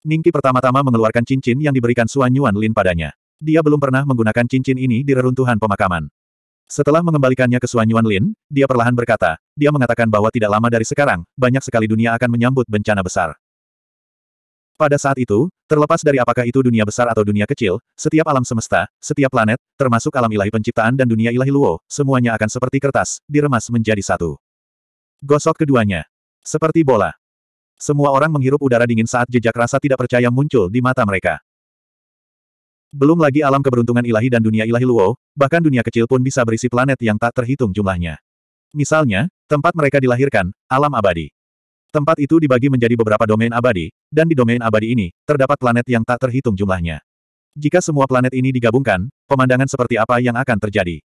Ningki pertama-tama mengeluarkan cincin yang diberikan Suan Lin padanya. Dia belum pernah menggunakan cincin ini di reruntuhan pemakaman. Setelah mengembalikannya ke Suan Lin, dia perlahan berkata, dia mengatakan bahwa tidak lama dari sekarang, banyak sekali dunia akan menyambut bencana besar. Pada saat itu, terlepas dari apakah itu dunia besar atau dunia kecil, setiap alam semesta, setiap planet, termasuk alam ilahi penciptaan dan dunia ilahi Luo, semuanya akan seperti kertas, diremas menjadi satu. Gosok keduanya. Seperti bola. Semua orang menghirup udara dingin saat jejak rasa tidak percaya muncul di mata mereka. Belum lagi alam keberuntungan ilahi dan dunia ilahi Luo, bahkan dunia kecil pun bisa berisi planet yang tak terhitung jumlahnya. Misalnya, tempat mereka dilahirkan, alam abadi. Tempat itu dibagi menjadi beberapa domain abadi, dan di domain abadi ini, terdapat planet yang tak terhitung jumlahnya. Jika semua planet ini digabungkan, pemandangan seperti apa yang akan terjadi?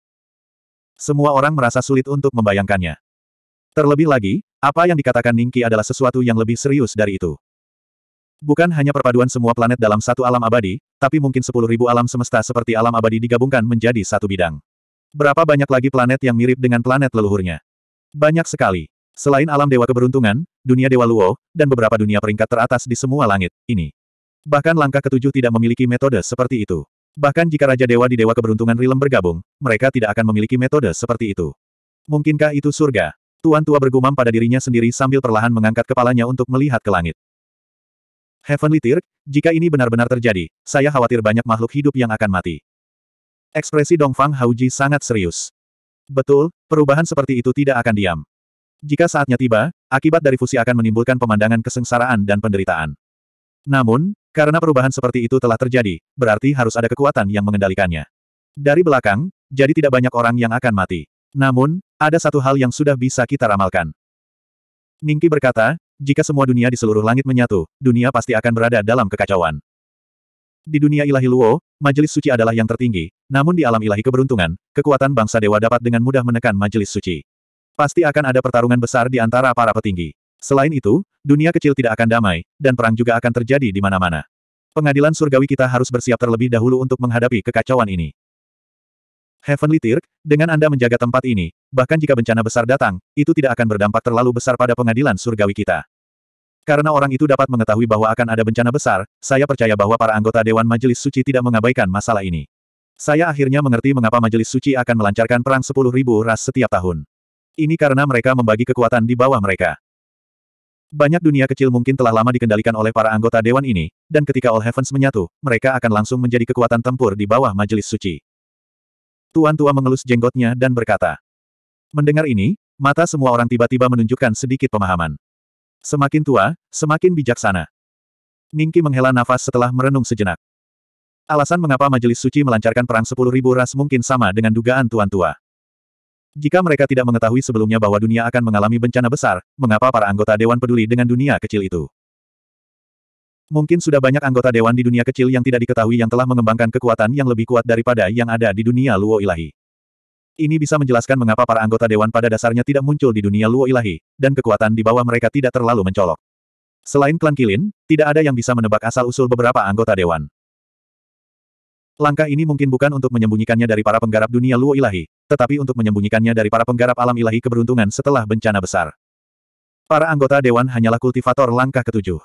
Semua orang merasa sulit untuk membayangkannya. Terlebih lagi, apa yang dikatakan Ningki adalah sesuatu yang lebih serius dari itu. Bukan hanya perpaduan semua planet dalam satu alam abadi, tapi mungkin sepuluh ribu alam semesta seperti alam abadi digabungkan menjadi satu bidang. Berapa banyak lagi planet yang mirip dengan planet leluhurnya? Banyak sekali. Selain alam dewa keberuntungan, dunia dewa Luo, dan beberapa dunia peringkat teratas di semua langit, ini. Bahkan langkah ketujuh tidak memiliki metode seperti itu. Bahkan jika Raja Dewa di Dewa Keberuntungan Rilem bergabung, mereka tidak akan memiliki metode seperti itu. Mungkinkah itu surga? Tuan tua bergumam pada dirinya sendiri sambil perlahan mengangkat kepalanya untuk melihat ke langit. Heavenly Tirk, jika ini benar-benar terjadi, saya khawatir banyak makhluk hidup yang akan mati. Ekspresi Dongfang Hauji sangat serius. Betul, perubahan seperti itu tidak akan diam. Jika saatnya tiba, akibat dari fusi akan menimbulkan pemandangan kesengsaraan dan penderitaan. Namun, karena perubahan seperti itu telah terjadi, berarti harus ada kekuatan yang mengendalikannya. Dari belakang, jadi tidak banyak orang yang akan mati. Namun, ada satu hal yang sudah bisa kita ramalkan. Ningki berkata, jika semua dunia di seluruh langit menyatu, dunia pasti akan berada dalam kekacauan. Di dunia ilahi Luo, majelis suci adalah yang tertinggi, namun di alam ilahi keberuntungan, kekuatan bangsa dewa dapat dengan mudah menekan majelis suci. Pasti akan ada pertarungan besar di antara para petinggi. Selain itu, dunia kecil tidak akan damai, dan perang juga akan terjadi di mana-mana. Pengadilan surgawi kita harus bersiap terlebih dahulu untuk menghadapi kekacauan ini. Heavenly Tirk, dengan Anda menjaga tempat ini, bahkan jika bencana besar datang, itu tidak akan berdampak terlalu besar pada pengadilan surgawi kita. Karena orang itu dapat mengetahui bahwa akan ada bencana besar, saya percaya bahwa para anggota Dewan Majelis Suci tidak mengabaikan masalah ini. Saya akhirnya mengerti mengapa Majelis Suci akan melancarkan perang 10.000 ras setiap tahun. Ini karena mereka membagi kekuatan di bawah mereka. Banyak dunia kecil mungkin telah lama dikendalikan oleh para anggota dewan ini, dan ketika All Heavens menyatu, mereka akan langsung menjadi kekuatan tempur di bawah majelis suci. Tuan tua mengelus jenggotnya dan berkata. Mendengar ini, mata semua orang tiba-tiba menunjukkan sedikit pemahaman. Semakin tua, semakin bijaksana. Ningki menghela nafas setelah merenung sejenak. Alasan mengapa majelis suci melancarkan perang sepuluh ribu ras mungkin sama dengan dugaan tuan tua. Jika mereka tidak mengetahui sebelumnya bahwa dunia akan mengalami bencana besar, mengapa para anggota Dewan peduli dengan dunia kecil itu? Mungkin sudah banyak anggota Dewan di dunia kecil yang tidak diketahui yang telah mengembangkan kekuatan yang lebih kuat daripada yang ada di dunia Luo Ilahi. Ini bisa menjelaskan mengapa para anggota Dewan pada dasarnya tidak muncul di dunia Luo Ilahi, dan kekuatan di bawah mereka tidak terlalu mencolok. Selain klan Kilin, tidak ada yang bisa menebak asal-usul beberapa anggota Dewan. Langkah ini mungkin bukan untuk menyembunyikannya dari para penggarap dunia Luo Ilahi, tetapi untuk menyembunyikannya dari para penggarap alam ilahi keberuntungan setelah bencana besar. Para anggota dewan hanyalah kultivator langkah ketujuh.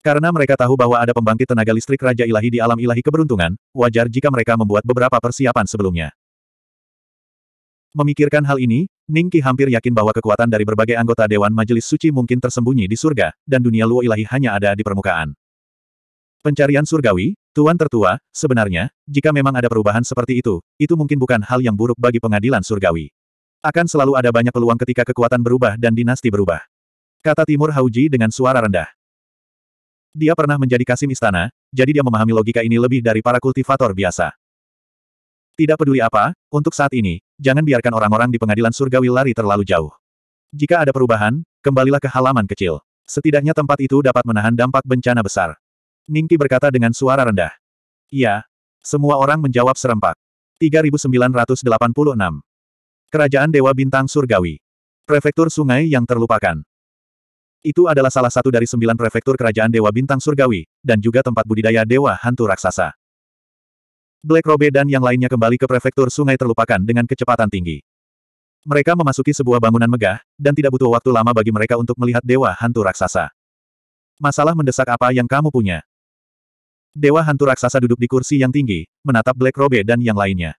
Karena mereka tahu bahwa ada pembangkit tenaga listrik Raja Ilahi di alam ilahi keberuntungan, wajar jika mereka membuat beberapa persiapan sebelumnya. Memikirkan hal ini, Ningki hampir yakin bahwa kekuatan dari berbagai anggota Dewan Majelis Suci mungkin tersembunyi di surga, dan dunia Luo Ilahi hanya ada di permukaan. Pencarian surgawi, Tuan tertua, sebenarnya, jika memang ada perubahan seperti itu, itu mungkin bukan hal yang buruk bagi pengadilan surgawi. Akan selalu ada banyak peluang ketika kekuatan berubah dan dinasti berubah. Kata Timur Hauji dengan suara rendah. Dia pernah menjadi kasim istana, jadi dia memahami logika ini lebih dari para kultivator biasa. Tidak peduli apa, untuk saat ini, jangan biarkan orang-orang di pengadilan surgawi lari terlalu jauh. Jika ada perubahan, kembalilah ke halaman kecil. Setidaknya tempat itu dapat menahan dampak bencana besar. Ningki berkata dengan suara rendah. Iya. Semua orang menjawab serempak. 3986. Kerajaan Dewa Bintang Surgawi. Prefektur Sungai yang terlupakan. Itu adalah salah satu dari sembilan prefektur kerajaan Dewa Bintang Surgawi, dan juga tempat budidaya Dewa Hantu Raksasa. Black Robe dan yang lainnya kembali ke prefektur sungai terlupakan dengan kecepatan tinggi. Mereka memasuki sebuah bangunan megah, dan tidak butuh waktu lama bagi mereka untuk melihat Dewa Hantu Raksasa. Masalah mendesak apa yang kamu punya? Dewa hantu raksasa duduk di kursi yang tinggi, menatap Black Robe dan yang lainnya.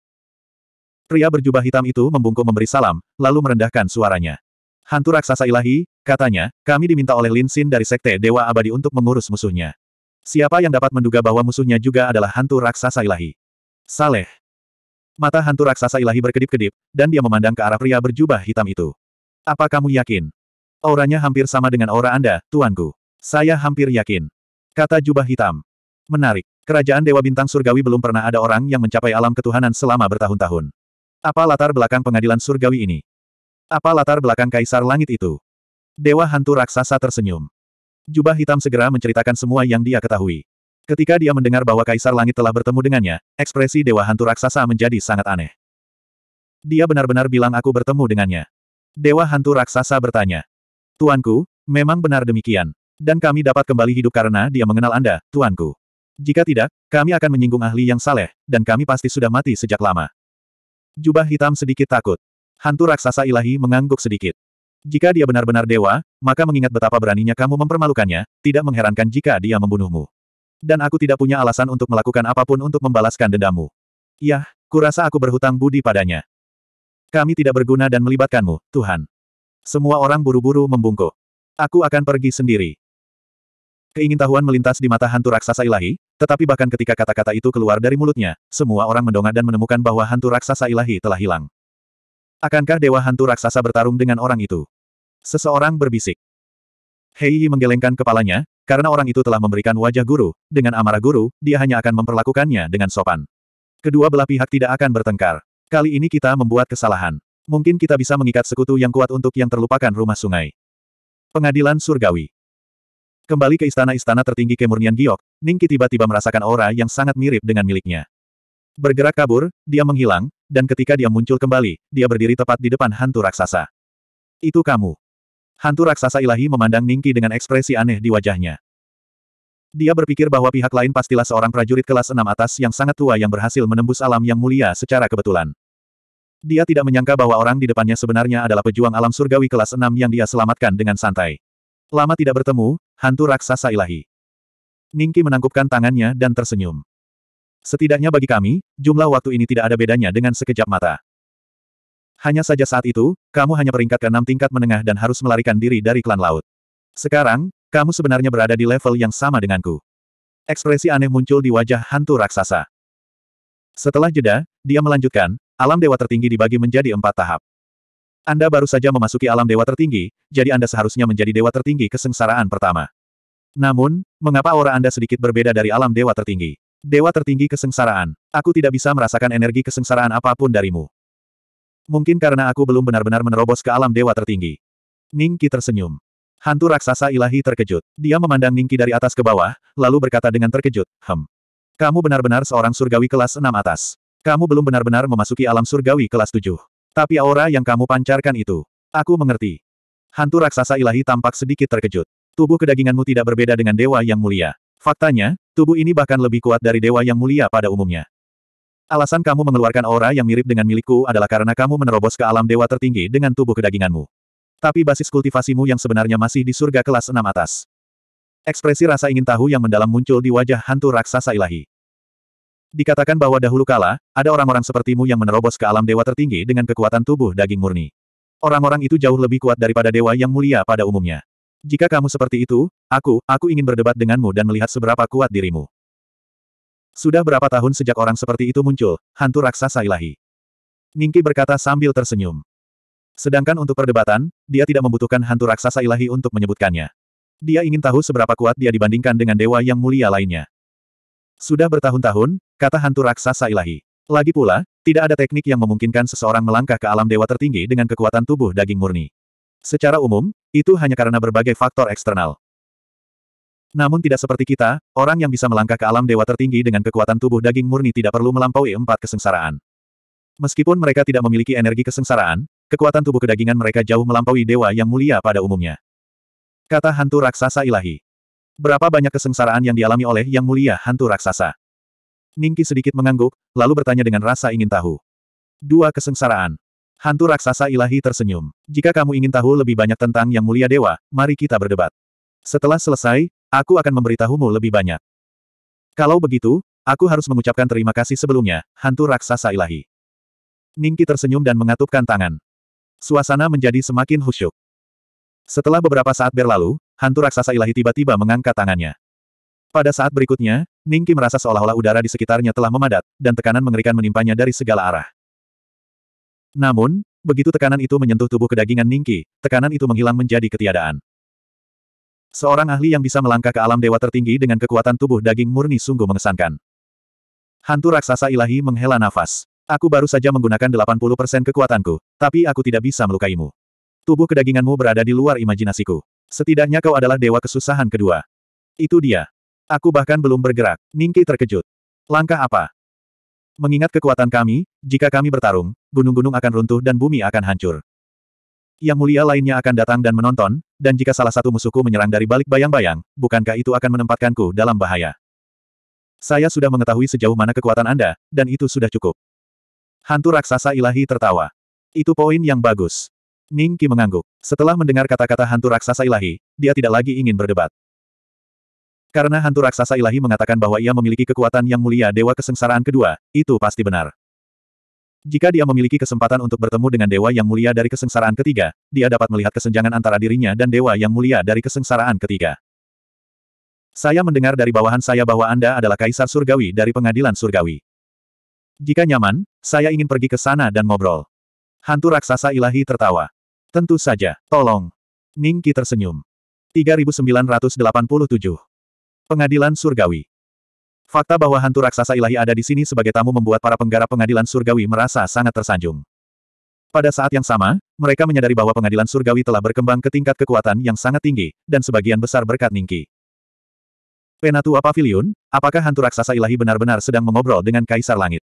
Pria berjubah hitam itu membungkuk memberi salam, lalu merendahkan suaranya. Hantu raksasa ilahi, katanya, kami diminta oleh Lin Xin dari Sekte Dewa Abadi untuk mengurus musuhnya. Siapa yang dapat menduga bahwa musuhnya juga adalah hantu raksasa ilahi? Saleh. Mata hantu raksasa ilahi berkedip-kedip, dan dia memandang ke arah pria berjubah hitam itu. Apa kamu yakin? Auranya hampir sama dengan aura Anda, tuanku. Saya hampir yakin. Kata jubah hitam. Menarik. Kerajaan Dewa Bintang Surgawi belum pernah ada orang yang mencapai alam ketuhanan selama bertahun-tahun. Apa latar belakang pengadilan surgawi ini? Apa latar belakang kaisar langit itu? Dewa hantu raksasa tersenyum. Jubah hitam segera menceritakan semua yang dia ketahui. Ketika dia mendengar bahwa kaisar langit telah bertemu dengannya, ekspresi dewa hantu raksasa menjadi sangat aneh. Dia benar-benar bilang aku bertemu dengannya. Dewa hantu raksasa bertanya. Tuanku, memang benar demikian. Dan kami dapat kembali hidup karena dia mengenal Anda, tuanku. Jika tidak, kami akan menyinggung ahli yang saleh, dan kami pasti sudah mati sejak lama. Jubah hitam sedikit takut. Hantu raksasa ilahi mengangguk sedikit. Jika dia benar-benar dewa, maka mengingat betapa beraninya kamu mempermalukannya, tidak mengherankan jika dia membunuhmu. Dan aku tidak punya alasan untuk melakukan apapun untuk membalaskan dendammu. Yah, kurasa aku berhutang budi padanya. Kami tidak berguna dan melibatkanmu, Tuhan. Semua orang buru-buru membungkuk. Aku akan pergi sendiri. Keingin Keingintahuan melintas di mata hantu raksasa ilahi, tetapi bahkan ketika kata-kata itu keluar dari mulutnya, semua orang mendongak dan menemukan bahwa hantu raksasa ilahi telah hilang. Akankah dewa hantu raksasa bertarung dengan orang itu? Seseorang berbisik. Hei Yi menggelengkan kepalanya, karena orang itu telah memberikan wajah guru, dengan amarah guru, dia hanya akan memperlakukannya dengan sopan. Kedua belah pihak tidak akan bertengkar. Kali ini kita membuat kesalahan. Mungkin kita bisa mengikat sekutu yang kuat untuk yang terlupakan rumah sungai. Pengadilan Surgawi Kembali ke istana-istana tertinggi kemurnian giok, Ningki tiba-tiba merasakan aura yang sangat mirip dengan miliknya. Bergerak kabur, dia menghilang, dan ketika dia muncul kembali, dia berdiri tepat di depan hantu raksasa. Itu kamu. Hantu raksasa ilahi memandang Ningki dengan ekspresi aneh di wajahnya. Dia berpikir bahwa pihak lain pastilah seorang prajurit kelas enam atas yang sangat tua yang berhasil menembus alam yang mulia secara kebetulan. Dia tidak menyangka bahwa orang di depannya sebenarnya adalah pejuang alam surgawi kelas enam yang dia selamatkan dengan santai. Lama tidak bertemu, hantu raksasa ilahi. Ningki menangkupkan tangannya dan tersenyum. Setidaknya bagi kami, jumlah waktu ini tidak ada bedanya dengan sekejap mata. Hanya saja saat itu, kamu hanya peringkat ke-6 tingkat menengah dan harus melarikan diri dari klan laut. Sekarang, kamu sebenarnya berada di level yang sama denganku. Ekspresi aneh muncul di wajah hantu raksasa. Setelah jeda, dia melanjutkan, alam dewa tertinggi dibagi menjadi empat tahap. Anda baru saja memasuki alam dewa tertinggi, jadi Anda seharusnya menjadi dewa tertinggi kesengsaraan pertama. Namun, mengapa aura Anda sedikit berbeda dari alam dewa tertinggi? Dewa tertinggi kesengsaraan. Aku tidak bisa merasakan energi kesengsaraan apapun darimu. Mungkin karena aku belum benar-benar menerobos ke alam dewa tertinggi. Ningki tersenyum. Hantu raksasa ilahi terkejut. Dia memandang Ningki dari atas ke bawah, lalu berkata dengan terkejut, Hem. Kamu benar-benar seorang surgawi kelas 6 atas. Kamu belum benar-benar memasuki alam surgawi kelas 7. Tapi aura yang kamu pancarkan itu. Aku mengerti. Hantu raksasa ilahi tampak sedikit terkejut. Tubuh kedaginganmu tidak berbeda dengan dewa yang mulia. Faktanya, tubuh ini bahkan lebih kuat dari dewa yang mulia pada umumnya. Alasan kamu mengeluarkan aura yang mirip dengan milikku adalah karena kamu menerobos ke alam dewa tertinggi dengan tubuh kedaginganmu. Tapi basis kultivasimu yang sebenarnya masih di surga kelas 6 atas. Ekspresi rasa ingin tahu yang mendalam muncul di wajah hantu raksasa ilahi. Dikatakan bahwa dahulu kala, ada orang-orang sepertimu yang menerobos ke alam dewa tertinggi dengan kekuatan tubuh daging murni. Orang-orang itu jauh lebih kuat daripada dewa yang mulia pada umumnya. Jika kamu seperti itu, aku, aku ingin berdebat denganmu dan melihat seberapa kuat dirimu. Sudah berapa tahun sejak orang seperti itu muncul, hantu raksasa ilahi. Ningki berkata sambil tersenyum. Sedangkan untuk perdebatan, dia tidak membutuhkan hantu raksasa ilahi untuk menyebutkannya. Dia ingin tahu seberapa kuat dia dibandingkan dengan dewa yang mulia lainnya. Sudah bertahun-tahun, kata hantu raksasa ilahi. Lagi pula, tidak ada teknik yang memungkinkan seseorang melangkah ke alam dewa tertinggi dengan kekuatan tubuh daging murni. Secara umum, itu hanya karena berbagai faktor eksternal. Namun tidak seperti kita, orang yang bisa melangkah ke alam dewa tertinggi dengan kekuatan tubuh daging murni tidak perlu melampaui empat kesengsaraan. Meskipun mereka tidak memiliki energi kesengsaraan, kekuatan tubuh kedagingan mereka jauh melampaui dewa yang mulia pada umumnya. Kata hantu raksasa ilahi. Berapa banyak kesengsaraan yang dialami oleh yang mulia hantu raksasa? Ningki sedikit mengangguk, lalu bertanya dengan rasa ingin tahu. Dua kesengsaraan. Hantu raksasa ilahi tersenyum. Jika kamu ingin tahu lebih banyak tentang Yang Mulia Dewa, mari kita berdebat. Setelah selesai, aku akan memberitahumu lebih banyak. Kalau begitu, aku harus mengucapkan terima kasih sebelumnya, hantu raksasa ilahi. Ningki tersenyum dan mengatupkan tangan. Suasana menjadi semakin khusyuk. Setelah beberapa saat berlalu, hantu raksasa ilahi tiba-tiba mengangkat tangannya. Pada saat berikutnya, Ningki merasa seolah-olah udara di sekitarnya telah memadat, dan tekanan mengerikan menimpanya dari segala arah. Namun, begitu tekanan itu menyentuh tubuh kedagingan Ningki, tekanan itu menghilang menjadi ketiadaan. Seorang ahli yang bisa melangkah ke alam dewa tertinggi dengan kekuatan tubuh daging murni sungguh mengesankan. Hantu raksasa ilahi menghela nafas. Aku baru saja menggunakan 80% kekuatanku, tapi aku tidak bisa melukaimu. Tubuh kedaginganmu berada di luar imajinasiku. Setidaknya kau adalah dewa kesusahan kedua. Itu dia. Aku bahkan belum bergerak. Ningki terkejut. Langkah apa? Mengingat kekuatan kami, jika kami bertarung, gunung-gunung akan runtuh dan bumi akan hancur. Yang mulia lainnya akan datang dan menonton, dan jika salah satu musuhku menyerang dari balik bayang-bayang, bukankah itu akan menempatkanku dalam bahaya? Saya sudah mengetahui sejauh mana kekuatan Anda, dan itu sudah cukup. Hantu raksasa ilahi tertawa. Itu poin yang bagus. Ningki mengangguk. Setelah mendengar kata-kata hantu raksasa ilahi, dia tidak lagi ingin berdebat. Karena hantu raksasa ilahi mengatakan bahwa ia memiliki kekuatan yang mulia Dewa Kesengsaraan kedua, itu pasti benar. Jika dia memiliki kesempatan untuk bertemu dengan Dewa yang mulia dari Kesengsaraan ketiga, dia dapat melihat kesenjangan antara dirinya dan Dewa yang mulia dari Kesengsaraan ketiga. Saya mendengar dari bawahan saya bahwa Anda adalah Kaisar Surgawi dari Pengadilan Surgawi. Jika nyaman, saya ingin pergi ke sana dan ngobrol. Hantu raksasa ilahi tertawa. Tentu saja, tolong. Ningki tersenyum. 3987 Pengadilan Surgawi Fakta bahwa hantu raksasa ilahi ada di sini sebagai tamu membuat para penggarap pengadilan surgawi merasa sangat tersanjung. Pada saat yang sama, mereka menyadari bahwa pengadilan surgawi telah berkembang ke tingkat kekuatan yang sangat tinggi, dan sebagian besar berkat Ningki. Penatua Pavilion, apakah hantu raksasa ilahi benar-benar sedang mengobrol dengan Kaisar Langit?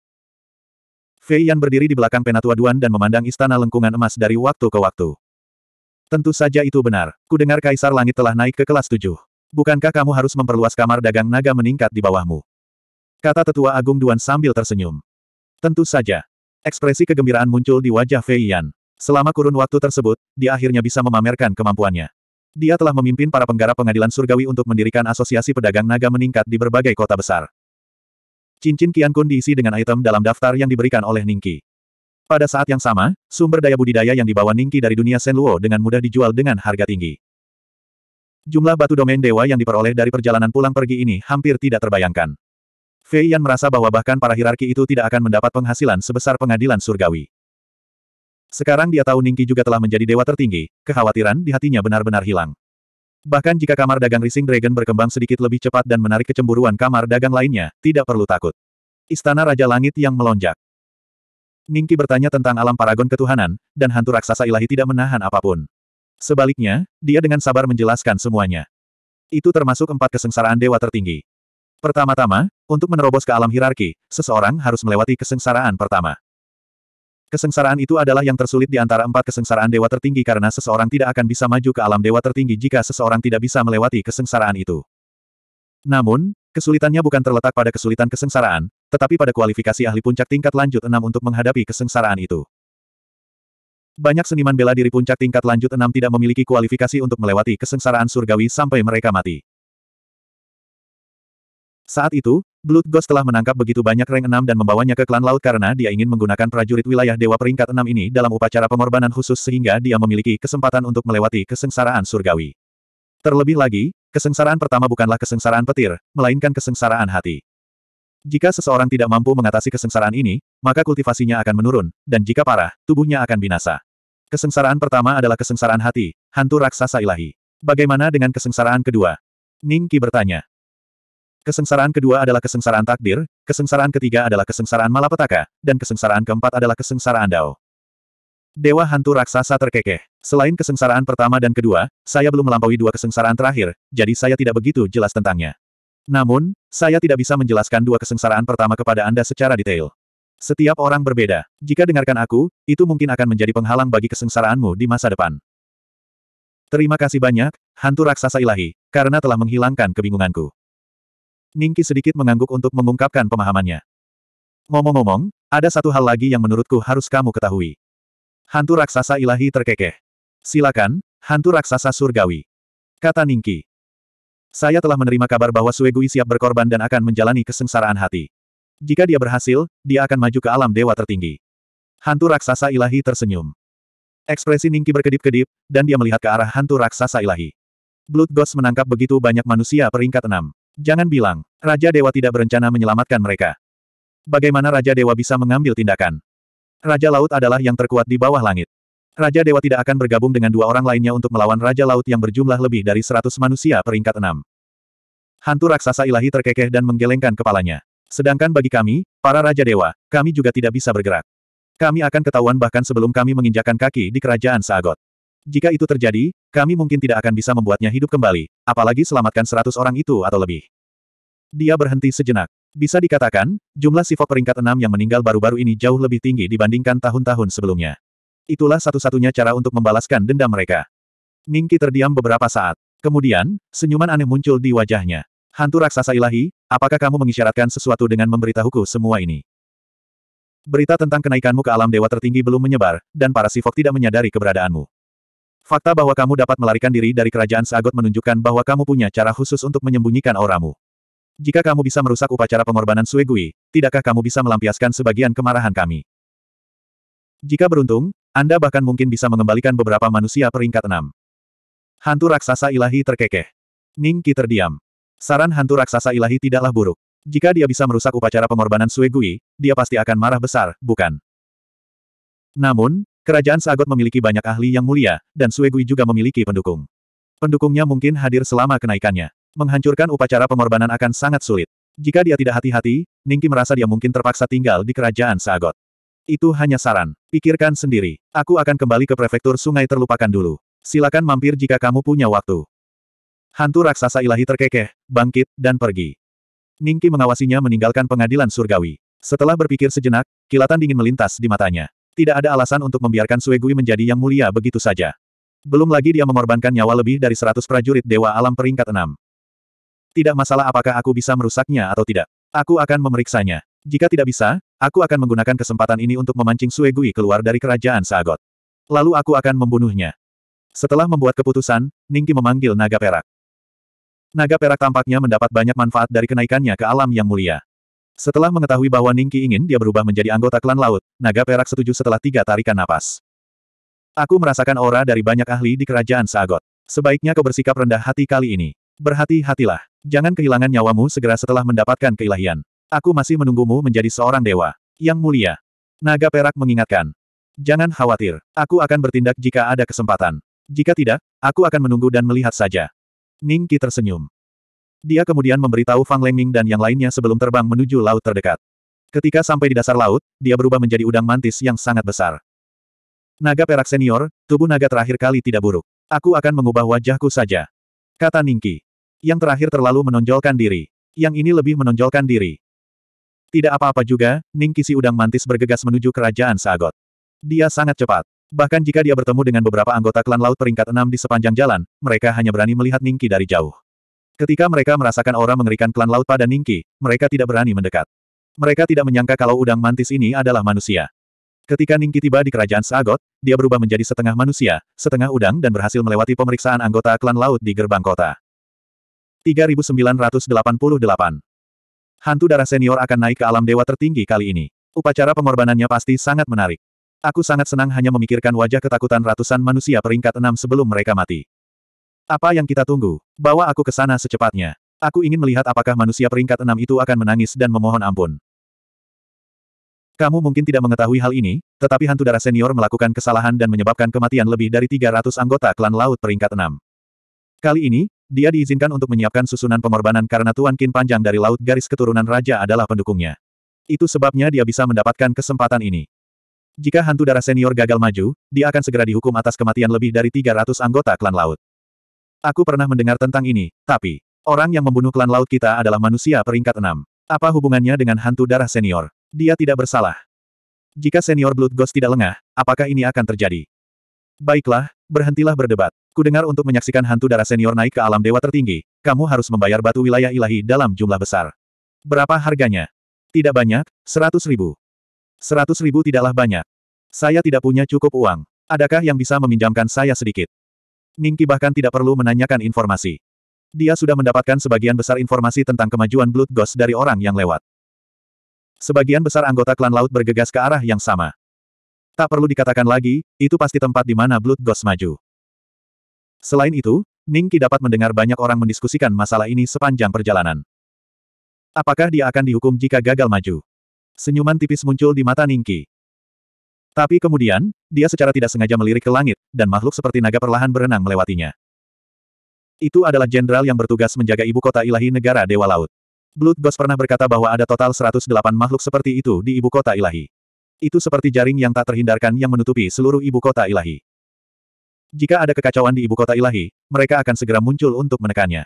Fei Yan berdiri di belakang Penatua Duan dan memandang istana lengkungan emas dari waktu ke waktu. Tentu saja itu benar. Kudengar Kaisar Langit telah naik ke kelas tujuh. Bukankah kamu harus memperluas kamar dagang naga meningkat di bawahmu? Kata tetua agung Duan sambil tersenyum. Tentu saja. Ekspresi kegembiraan muncul di wajah Fei Yan. Selama kurun waktu tersebut, dia akhirnya bisa memamerkan kemampuannya. Dia telah memimpin para penggarap pengadilan surgawi untuk mendirikan asosiasi pedagang naga meningkat di berbagai kota besar. Cincin Kian Kun diisi dengan item dalam daftar yang diberikan oleh Ningki. Pada saat yang sama, sumber daya budidaya yang dibawa Ningki dari dunia Senluo dengan mudah dijual dengan harga tinggi. Jumlah batu domain dewa yang diperoleh dari perjalanan pulang pergi ini hampir tidak terbayangkan. Fei Yan merasa bahwa bahkan para hierarki itu tidak akan mendapat penghasilan sebesar pengadilan surgawi. Sekarang dia tahu Ningki juga telah menjadi dewa tertinggi, kekhawatiran di hatinya benar-benar hilang. Bahkan jika kamar dagang Rising Dragon berkembang sedikit lebih cepat dan menarik kecemburuan kamar dagang lainnya, tidak perlu takut. Istana Raja Langit yang melonjak. Ningki bertanya tentang alam paragon ketuhanan, dan hantu raksasa ilahi tidak menahan apapun. Sebaliknya, dia dengan sabar menjelaskan semuanya. Itu termasuk empat kesengsaraan dewa tertinggi. Pertama-tama, untuk menerobos ke alam hierarki, seseorang harus melewati kesengsaraan pertama. Kesengsaraan itu adalah yang tersulit di antara empat kesengsaraan dewa tertinggi karena seseorang tidak akan bisa maju ke alam dewa tertinggi jika seseorang tidak bisa melewati kesengsaraan itu. Namun, kesulitannya bukan terletak pada kesulitan kesengsaraan, tetapi pada kualifikasi ahli puncak tingkat lanjut enam untuk menghadapi kesengsaraan itu. Banyak seniman bela diri puncak tingkat lanjut enam tidak memiliki kualifikasi untuk melewati kesengsaraan surgawi sampai mereka mati. Saat itu, Blood Ghost telah menangkap begitu banyak rank enam dan membawanya ke klan laut karena dia ingin menggunakan prajurit wilayah dewa peringkat enam ini dalam upacara pengorbanan khusus sehingga dia memiliki kesempatan untuk melewati kesengsaraan surgawi. Terlebih lagi, kesengsaraan pertama bukanlah kesengsaraan petir, melainkan kesengsaraan hati. Jika seseorang tidak mampu mengatasi kesengsaraan ini, maka kultivasinya akan menurun, dan jika parah, tubuhnya akan binasa. Kesengsaraan pertama adalah kesengsaraan hati, hantu raksasa ilahi. Bagaimana dengan kesengsaraan kedua? Ning Qi bertanya. Kesengsaraan kedua adalah kesengsaraan takdir, kesengsaraan ketiga adalah kesengsaraan malapetaka, dan kesengsaraan keempat adalah kesengsaraan dao. Dewa hantu raksasa terkekeh. Selain kesengsaraan pertama dan kedua, saya belum melampaui dua kesengsaraan terakhir, jadi saya tidak begitu jelas tentangnya. Namun, saya tidak bisa menjelaskan dua kesengsaraan pertama kepada Anda secara detail. Setiap orang berbeda. Jika dengarkan aku, itu mungkin akan menjadi penghalang bagi kesengsaraanmu di masa depan. Terima kasih banyak, hantu raksasa ilahi, karena telah menghilangkan kebingunganku. Ningki sedikit mengangguk untuk mengungkapkan pemahamannya. Ngomong-ngomong, ada satu hal lagi yang menurutku harus kamu ketahui. Hantu raksasa ilahi terkekeh. Silakan, hantu raksasa surgawi. Kata Ningki. Saya telah menerima kabar bahwa Suegui siap berkorban dan akan menjalani kesengsaraan hati. Jika dia berhasil, dia akan maju ke alam dewa tertinggi. Hantu raksasa ilahi tersenyum. Ekspresi Ningki berkedip-kedip, dan dia melihat ke arah hantu raksasa ilahi. Blood Ghost menangkap begitu banyak manusia peringkat enam. Jangan bilang, Raja Dewa tidak berencana menyelamatkan mereka. Bagaimana Raja Dewa bisa mengambil tindakan? Raja Laut adalah yang terkuat di bawah langit. Raja Dewa tidak akan bergabung dengan dua orang lainnya untuk melawan Raja Laut yang berjumlah lebih dari seratus manusia peringkat enam. Hantu raksasa ilahi terkekeh dan menggelengkan kepalanya. Sedangkan bagi kami, para Raja Dewa, kami juga tidak bisa bergerak. Kami akan ketahuan bahkan sebelum kami menginjakan kaki di kerajaan Saagot. Jika itu terjadi, kami mungkin tidak akan bisa membuatnya hidup kembali, apalagi selamatkan seratus orang itu atau lebih. Dia berhenti sejenak. Bisa dikatakan, jumlah sifat peringkat enam yang meninggal baru-baru ini jauh lebih tinggi dibandingkan tahun-tahun sebelumnya. Itulah satu-satunya cara untuk membalaskan dendam mereka. Ningki terdiam beberapa saat. Kemudian, senyuman aneh muncul di wajahnya. Hantu raksasa ilahi, apakah kamu mengisyaratkan sesuatu dengan memberitahuku semua ini? Berita tentang kenaikanmu ke alam dewa tertinggi belum menyebar, dan para sifok tidak menyadari keberadaanmu. Fakta bahwa kamu dapat melarikan diri dari kerajaan Sagot menunjukkan bahwa kamu punya cara khusus untuk menyembunyikan auramu. Jika kamu bisa merusak upacara pengorbanan Suegui, tidakkah kamu bisa melampiaskan sebagian kemarahan kami? Jika beruntung, anda bahkan mungkin bisa mengembalikan beberapa manusia peringkat enam. Hantu raksasa ilahi terkekeh. Ning terdiam. Saran hantu raksasa ilahi tidaklah buruk. Jika dia bisa merusak upacara pengorbanan Suegui, dia pasti akan marah besar, bukan? Namun, kerajaan Sagot memiliki banyak ahli yang mulia, dan Suegui juga memiliki pendukung. Pendukungnya mungkin hadir selama kenaikannya. Menghancurkan upacara pengorbanan akan sangat sulit. Jika dia tidak hati-hati, Ningki merasa dia mungkin terpaksa tinggal di kerajaan Sagot. Itu hanya saran. Pikirkan sendiri. Aku akan kembali ke prefektur sungai terlupakan dulu. Silakan mampir jika kamu punya waktu. Hantu raksasa ilahi terkekeh, bangkit, dan pergi. Ningki mengawasinya meninggalkan pengadilan surgawi. Setelah berpikir sejenak, kilatan dingin melintas di matanya. Tidak ada alasan untuk membiarkan Suegui menjadi yang mulia begitu saja. Belum lagi dia mengorbankan nyawa lebih dari seratus prajurit Dewa Alam peringkat Enam. Tidak masalah apakah aku bisa merusaknya atau tidak. Aku akan memeriksanya. Jika tidak bisa, aku akan menggunakan kesempatan ini untuk memancing Sue Gui keluar dari kerajaan Sagot. Lalu aku akan membunuhnya. Setelah membuat keputusan, Ningki memanggil naga perak. Naga perak tampaknya mendapat banyak manfaat dari kenaikannya ke alam yang mulia. Setelah mengetahui bahwa Ningki ingin dia berubah menjadi anggota klan laut, naga perak setuju setelah tiga tarikan napas. Aku merasakan aura dari banyak ahli di kerajaan Sagot. Sebaiknya kau bersikap rendah hati kali ini. Berhati-hatilah. Jangan kehilangan nyawamu segera setelah mendapatkan keilahian. Aku masih menunggumu menjadi seorang dewa. Yang mulia. Naga perak mengingatkan. Jangan khawatir, aku akan bertindak jika ada kesempatan. Jika tidak, aku akan menunggu dan melihat saja. Ning Qi tersenyum. Dia kemudian memberitahu Fang Lengming dan yang lainnya sebelum terbang menuju laut terdekat. Ketika sampai di dasar laut, dia berubah menjadi udang mantis yang sangat besar. Naga perak senior, tubuh naga terakhir kali tidak buruk. Aku akan mengubah wajahku saja. Kata Ningki. Yang terakhir terlalu menonjolkan diri. Yang ini lebih menonjolkan diri. Tidak apa-apa juga, Ningkisi Udang Mantis bergegas menuju kerajaan Sagot. Dia sangat cepat. Bahkan jika dia bertemu dengan beberapa anggota klan laut peringkat enam di sepanjang jalan, mereka hanya berani melihat Ningki dari jauh. Ketika mereka merasakan orang mengerikan klan laut pada Ningki, mereka tidak berani mendekat. Mereka tidak menyangka kalau udang mantis ini adalah manusia. Ketika Ningki tiba di kerajaan Sagot, dia berubah menjadi setengah manusia, setengah udang dan berhasil melewati pemeriksaan anggota klan laut di gerbang kota. 3988 hantu darah senior akan naik ke alam dewa tertinggi kali ini. Upacara pengorbanannya pasti sangat menarik. Aku sangat senang hanya memikirkan wajah ketakutan ratusan manusia peringkat enam sebelum mereka mati. Apa yang kita tunggu? Bawa aku ke sana secepatnya. Aku ingin melihat apakah manusia peringkat enam itu akan menangis dan memohon ampun. Kamu mungkin tidak mengetahui hal ini, tetapi hantu darah senior melakukan kesalahan dan menyebabkan kematian lebih dari 300 anggota klan laut peringkat enam. Kali ini, dia diizinkan untuk menyiapkan susunan pengorbanan karena Tuan Kin panjang dari laut garis keturunan raja adalah pendukungnya. Itu sebabnya dia bisa mendapatkan kesempatan ini. Jika hantu darah senior gagal maju, dia akan segera dihukum atas kematian lebih dari 300 anggota klan laut. Aku pernah mendengar tentang ini, tapi orang yang membunuh klan laut kita adalah manusia peringkat 6. Apa hubungannya dengan hantu darah senior? Dia tidak bersalah. Jika senior Blood Ghost tidak lengah, apakah ini akan terjadi? Baiklah, berhentilah berdebat. Kudengar untuk menyaksikan hantu darah senior naik ke alam dewa tertinggi, kamu harus membayar batu wilayah ilahi dalam jumlah besar. Berapa harganya? Tidak banyak, seratus ribu. Seratus ribu tidaklah banyak. Saya tidak punya cukup uang. Adakah yang bisa meminjamkan saya sedikit? Ningki bahkan tidak perlu menanyakan informasi. Dia sudah mendapatkan sebagian besar informasi tentang kemajuan Blood Ghost dari orang yang lewat. Sebagian besar anggota klan laut bergegas ke arah yang sama. Tak perlu dikatakan lagi, itu pasti tempat di mana Blood Ghost maju. Selain itu, Ningki dapat mendengar banyak orang mendiskusikan masalah ini sepanjang perjalanan. Apakah dia akan dihukum jika gagal maju? Senyuman tipis muncul di mata Ningki. Tapi kemudian, dia secara tidak sengaja melirik ke langit, dan makhluk seperti naga perlahan berenang melewatinya. Itu adalah jenderal yang bertugas menjaga ibu kota ilahi negara Dewa Laut. Blood Ghost pernah berkata bahwa ada total 108 makhluk seperti itu di ibu kota ilahi. Itu seperti jaring yang tak terhindarkan yang menutupi seluruh ibu kota ilahi. Jika ada kekacauan di ibu kota ilahi, mereka akan segera muncul untuk menekannya.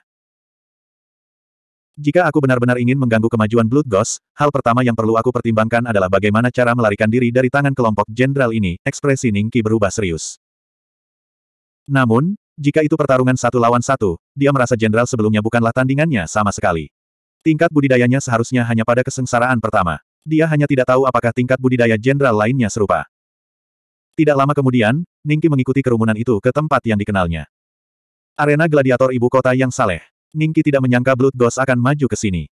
Jika aku benar-benar ingin mengganggu kemajuan Blood Ghost, hal pertama yang perlu aku pertimbangkan adalah bagaimana cara melarikan diri dari tangan kelompok jenderal ini, ekspresi Ningki berubah serius. Namun, jika itu pertarungan satu lawan satu, dia merasa jenderal sebelumnya bukanlah tandingannya sama sekali. Tingkat budidayanya seharusnya hanya pada kesengsaraan pertama dia hanya tidak tahu apakah tingkat budidaya jenderal lainnya serupa. Tidak lama kemudian, Ningki mengikuti kerumunan itu ke tempat yang dikenalnya. Arena gladiator ibu kota yang saleh. Ningki tidak menyangka Blood Ghost akan maju ke sini.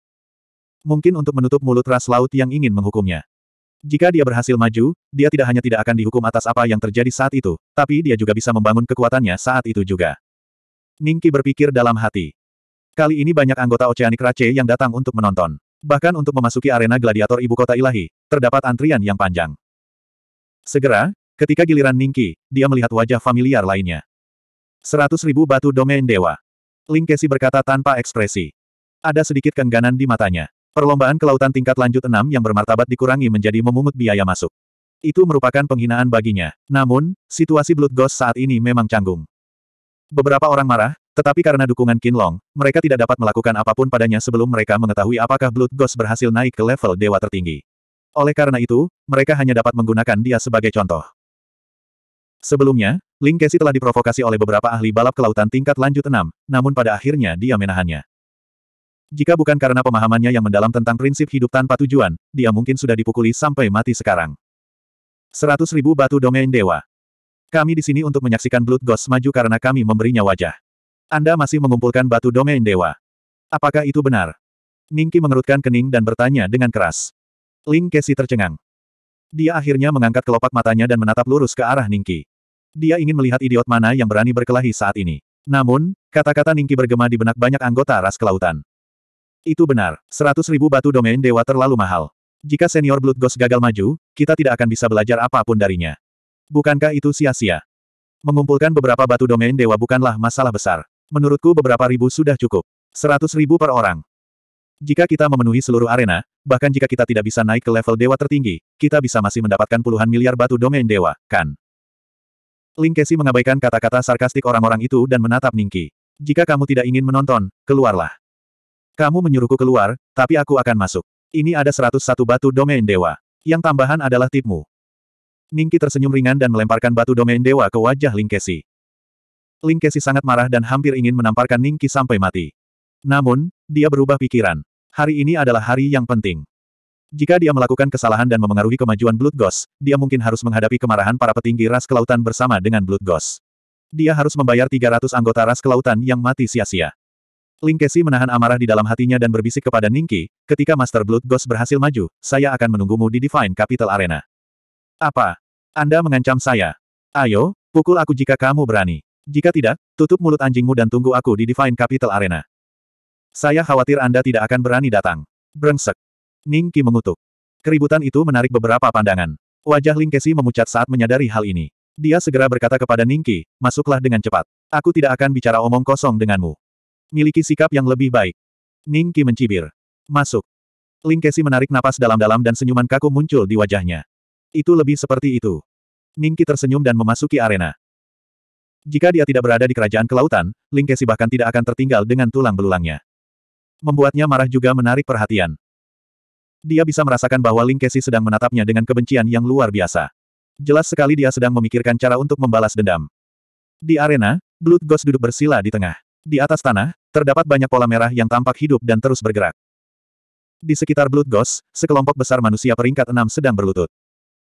Mungkin untuk menutup mulut ras laut yang ingin menghukumnya. Jika dia berhasil maju, dia tidak hanya tidak akan dihukum atas apa yang terjadi saat itu, tapi dia juga bisa membangun kekuatannya saat itu juga. Ningki berpikir dalam hati. Kali ini banyak anggota Oceanic Race yang datang untuk menonton. Bahkan untuk memasuki arena gladiator ibu kota ilahi, terdapat antrian yang panjang. Segera, ketika giliran Ningki, dia melihat wajah familiar lainnya. Seratus ribu batu domain dewa. Ling Kesi berkata tanpa ekspresi. Ada sedikit kengganan di matanya. Perlombaan kelautan tingkat lanjut enam yang bermartabat dikurangi menjadi memungut biaya masuk. Itu merupakan penghinaan baginya. Namun, situasi Blood Ghost saat ini memang canggung. Beberapa orang marah, tetapi karena dukungan Kinlong, mereka tidak dapat melakukan apapun padanya sebelum mereka mengetahui apakah Blood Ghost berhasil naik ke level dewa tertinggi. Oleh karena itu, mereka hanya dapat menggunakan dia sebagai contoh. Sebelumnya, Ling Kesi telah diprovokasi oleh beberapa ahli balap kelautan tingkat lanjut 6, namun pada akhirnya dia menahannya. Jika bukan karena pemahamannya yang mendalam tentang prinsip hidup tanpa tujuan, dia mungkin sudah dipukuli sampai mati sekarang. Seratus ribu batu domain dewa. Kami di sini untuk menyaksikan Blood Ghost maju karena kami memberinya wajah. Anda masih mengumpulkan batu domain dewa. Apakah itu benar? Ningki mengerutkan kening dan bertanya dengan keras. Ling Kesi tercengang. Dia akhirnya mengangkat kelopak matanya dan menatap lurus ke arah Ningki. Dia ingin melihat idiot mana yang berani berkelahi saat ini. Namun, kata-kata Ningki bergema di benak banyak anggota ras kelautan. Itu benar, seratus ribu batu domain dewa terlalu mahal. Jika senior Blood Ghost gagal maju, kita tidak akan bisa belajar apapun darinya. Bukankah itu sia-sia? Mengumpulkan beberapa batu domain dewa bukanlah masalah besar. Menurutku beberapa ribu sudah cukup. Seratus ribu per orang. Jika kita memenuhi seluruh arena, bahkan jika kita tidak bisa naik ke level dewa tertinggi, kita bisa masih mendapatkan puluhan miliar batu domain dewa, kan? Ling Kesi mengabaikan kata-kata sarkastik orang-orang itu dan menatap Ningki. Jika kamu tidak ingin menonton, keluarlah. Kamu menyuruhku keluar, tapi aku akan masuk. Ini ada 101 batu domain dewa. Yang tambahan adalah tipmu. Ningki tersenyum ringan dan melemparkan batu domain dewa ke wajah Ling Kesi. Ling Kesi sangat marah dan hampir ingin menamparkan Ning sampai mati. Namun, dia berubah pikiran. Hari ini adalah hari yang penting. Jika dia melakukan kesalahan dan memengaruhi kemajuan Blood Ghost, dia mungkin harus menghadapi kemarahan para petinggi ras kelautan bersama dengan Blood Ghost. Dia harus membayar 300 anggota ras kelautan yang mati sia-sia. Ling Kesi menahan amarah di dalam hatinya dan berbisik kepada Ning ketika Master Blood Ghost berhasil maju, saya akan menunggumu di Divine Capital Arena. Apa? Anda mengancam saya? Ayo, pukul aku jika kamu berani. Jika tidak, tutup mulut anjingmu dan tunggu aku di Divine Capital Arena. Saya khawatir Anda tidak akan berani datang. Brengsek. Ningki mengutuk. Keributan itu menarik beberapa pandangan. Wajah Ling Kesi memucat saat menyadari hal ini. Dia segera berkata kepada Ningki, masuklah dengan cepat. Aku tidak akan bicara omong kosong denganmu. Miliki sikap yang lebih baik. Ningki mencibir. Masuk. Ling Kesi menarik napas dalam-dalam dan senyuman kaku muncul di wajahnya. Itu lebih seperti itu. Ningki tersenyum dan memasuki arena. Jika dia tidak berada di kerajaan kelautan, Lingkesi bahkan tidak akan tertinggal dengan tulang belulangnya. Membuatnya marah juga menarik perhatian. Dia bisa merasakan bahwa Lingkesi sedang menatapnya dengan kebencian yang luar biasa. Jelas sekali dia sedang memikirkan cara untuk membalas dendam. Di arena, Blood Ghost duduk bersila di tengah. Di atas tanah, terdapat banyak pola merah yang tampak hidup dan terus bergerak. Di sekitar Blood Ghost, sekelompok besar manusia peringkat enam sedang berlutut.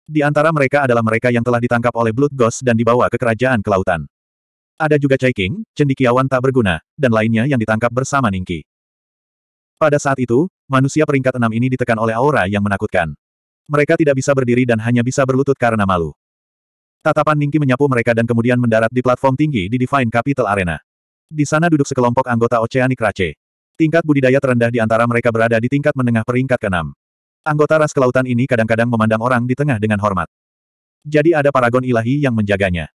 Di antara mereka adalah mereka yang telah ditangkap oleh Blood Ghost dan dibawa ke kerajaan kelautan. Ada juga Chai King, cendikiawan tak berguna, dan lainnya yang ditangkap bersama Ningki. Pada saat itu, manusia peringkat enam ini ditekan oleh aura yang menakutkan. Mereka tidak bisa berdiri dan hanya bisa berlutut karena malu. Tatapan Ningki menyapu mereka dan kemudian mendarat di platform tinggi di Divine Capital Arena. Di sana duduk sekelompok anggota Oceanic Race. Tingkat budidaya terendah di antara mereka berada di tingkat menengah peringkat keenam. Anggota ras kelautan ini kadang-kadang memandang orang di tengah dengan hormat. Jadi ada paragon ilahi yang menjaganya.